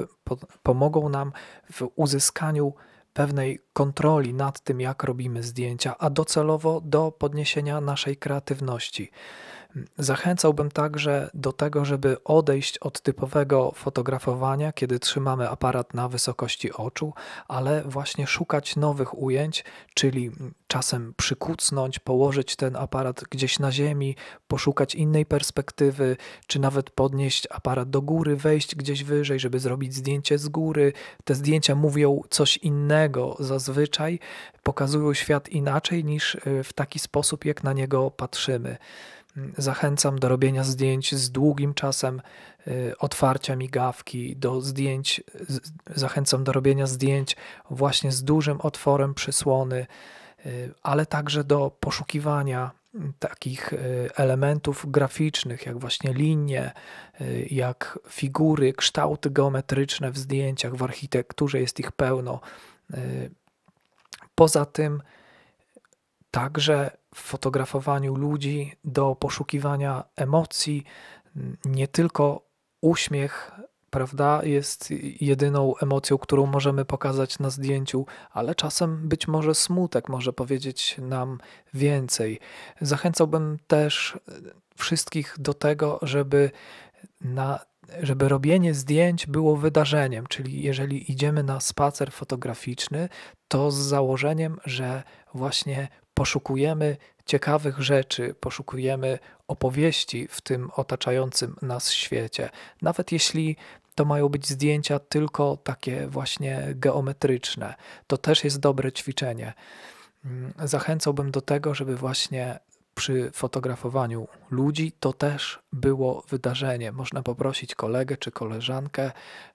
Speaker 1: pomogą nam w uzyskaniu pewnej kontroli nad tym, jak robimy zdjęcia, a docelowo do podniesienia naszej kreatywności. Zachęcałbym także do tego, żeby odejść od typowego fotografowania, kiedy trzymamy aparat na wysokości oczu, ale właśnie szukać nowych ujęć, czyli czasem przykucnąć, położyć ten aparat gdzieś na ziemi, poszukać innej perspektywy, czy nawet podnieść aparat do góry, wejść gdzieś wyżej, żeby zrobić zdjęcie z góry. Te zdjęcia mówią coś innego zazwyczaj, pokazują świat inaczej niż e, w taki sposób, jak na niego patrzymy zachęcam do robienia zdjęć z długim czasem y, otwarcia migawki, do zdjęć, zachęcam do robienia zdjęć właśnie z dużym otworem przysłony, y, ale także do poszukiwania mm, takich y, elementów graficznych, jak właśnie linie, jak figury, kształty geometryczne w zdjęciach, w architekturze jest ich pełno. Poza tym, także w fotografowaniu ludzi do poszukiwania emocji. Nie tylko uśmiech, prawda, jest jedyną emocją, którą możemy pokazać na zdjęciu, ale czasem być może smutek może powiedzieć nam więcej. Zachęcałbym też wszystkich do tego, żeby na żeby robienie zdjęć było wydarzeniem, czyli jeżeli idziemy na spacer fotograficzny, to z założeniem, że właśnie poszukujemy ciekawych rzeczy, poszukujemy opowieści w tym otaczającym nas świecie. Nawet jeśli to mają być zdjęcia tylko takie właśnie geometryczne, to też jest dobre ćwiczenie. Mm, zachęcałbym do tego, żeby właśnie przy fotografowaniu ludzi to też było wydarzenie. Można poprosić kolegę czy koleżankę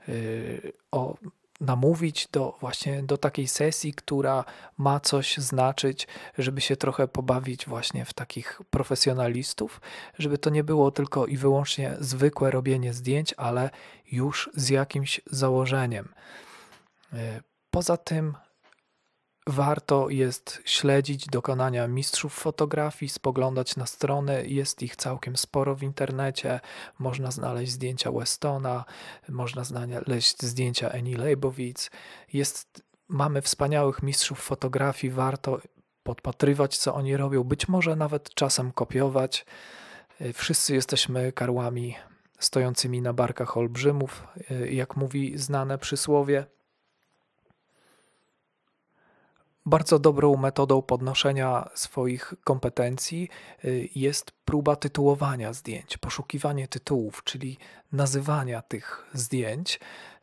Speaker 1: y, o namówić do właśnie do takiej sesji, która ma coś znaczyć, żeby się trochę pobawić właśnie w takich profesjonalistów, żeby to nie było tylko i wyłącznie zwykłe robienie zdjęć, ale już z jakimś założeniem. Y, poza tym Warto jest śledzić dokonania mistrzów fotografii, spoglądać na strony, jest ich całkiem sporo w internecie. Można znaleźć zdjęcia Westona, można znaleźć zdjęcia Annie Leibowitz. Jest, mamy wspaniałych mistrzów fotografii, warto podpatrywać, co oni robią, być może nawet czasem kopiować. Wszyscy jesteśmy karłami stojącymi na barkach olbrzymów, jak mówi znane przysłowie. Bardzo dobrą metodą podnoszenia swoich kompetencji y, jest próba tytułowania zdjęć, poszukiwanie tytułów, czyli nazywania tych zdjęć.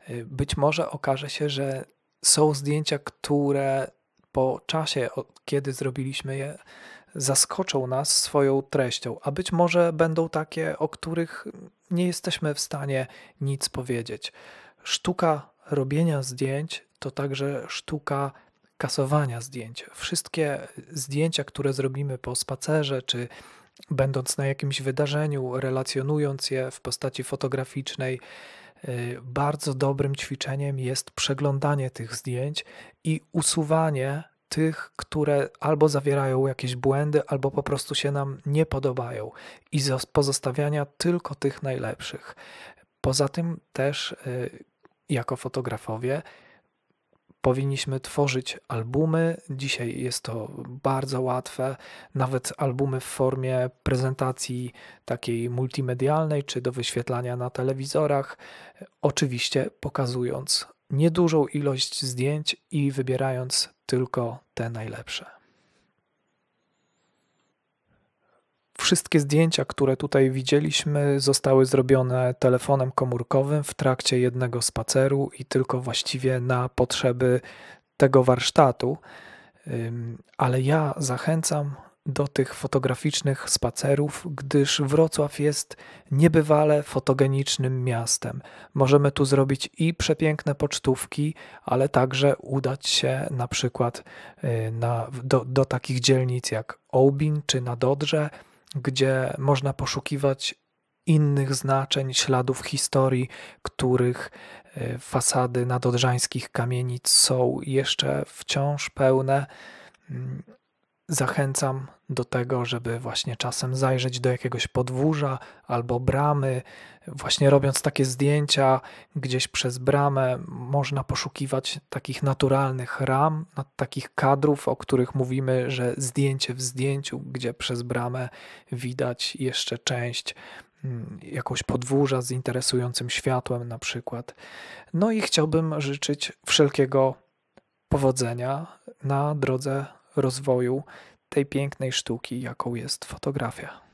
Speaker 1: Y, być może okaże się, że są zdjęcia, które po czasie, kiedy zrobiliśmy je, zaskoczą nas swoją treścią, a być może będą takie, o których nie jesteśmy w stanie nic powiedzieć. Sztuka robienia zdjęć to także sztuka kasowania zdjęć. Wszystkie zdjęcia, które zrobimy po spacerze czy będąc na jakimś wydarzeniu, relacjonując je w postaci fotograficznej, y, bardzo dobrym ćwiczeniem jest przeglądanie tych zdjęć i usuwanie tych, które albo zawierają jakieś błędy, albo po prostu się nam nie podobają, i pozostawiania tylko tych najlepszych. Poza tym też, y, jako fotografowie, powinniśmy tworzyć albumy. Dzisiaj jest to bardzo łatwe, nawet albumy w formie prezentacji takiej multimedialnej czy do wyświetlania na telewizorach, oczywiście pokazując niedużą ilość zdjęć i wybierając tylko te najlepsze. Wszystkie zdjęcia, które tutaj widzieliśmy, zostały zrobione telefonem komórkowym w trakcie jednego spaceru i tylko właściwie na potrzeby tego warsztatu. Ale ja zachęcam do tych fotograficznych spacerów, gdyż Wrocław jest niebywale fotogenicznym miastem. Możemy tu zrobić i przepiękne pocztówki, ale także udać się na przykład y, na, do, do takich dzielnic jak Ołbin czy na Dodrze gdzie można poszukiwać innych znaczeń, śladów historii, których e, fasady nadodrzańskich kamienic są jeszcze wciąż pełne mm, zachęcam do tego, żeby właśnie czasem zajrzeć do jakiegoś podwórza albo bramy. Właśnie robiąc takie zdjęcia gdzieś przez bramę, można poszukiwać takich naturalnych ram, takich kadrów, o których mówimy, że zdjęcie w zdjęciu, gdzie przez bramę widać jeszcze część mm, jakoś podwórza z interesującym światłem na przykład. No i chciałbym życzyć wszelkiego powodzenia na drodze rozwoju tej pięknej sztuki, jaką jest fotografia.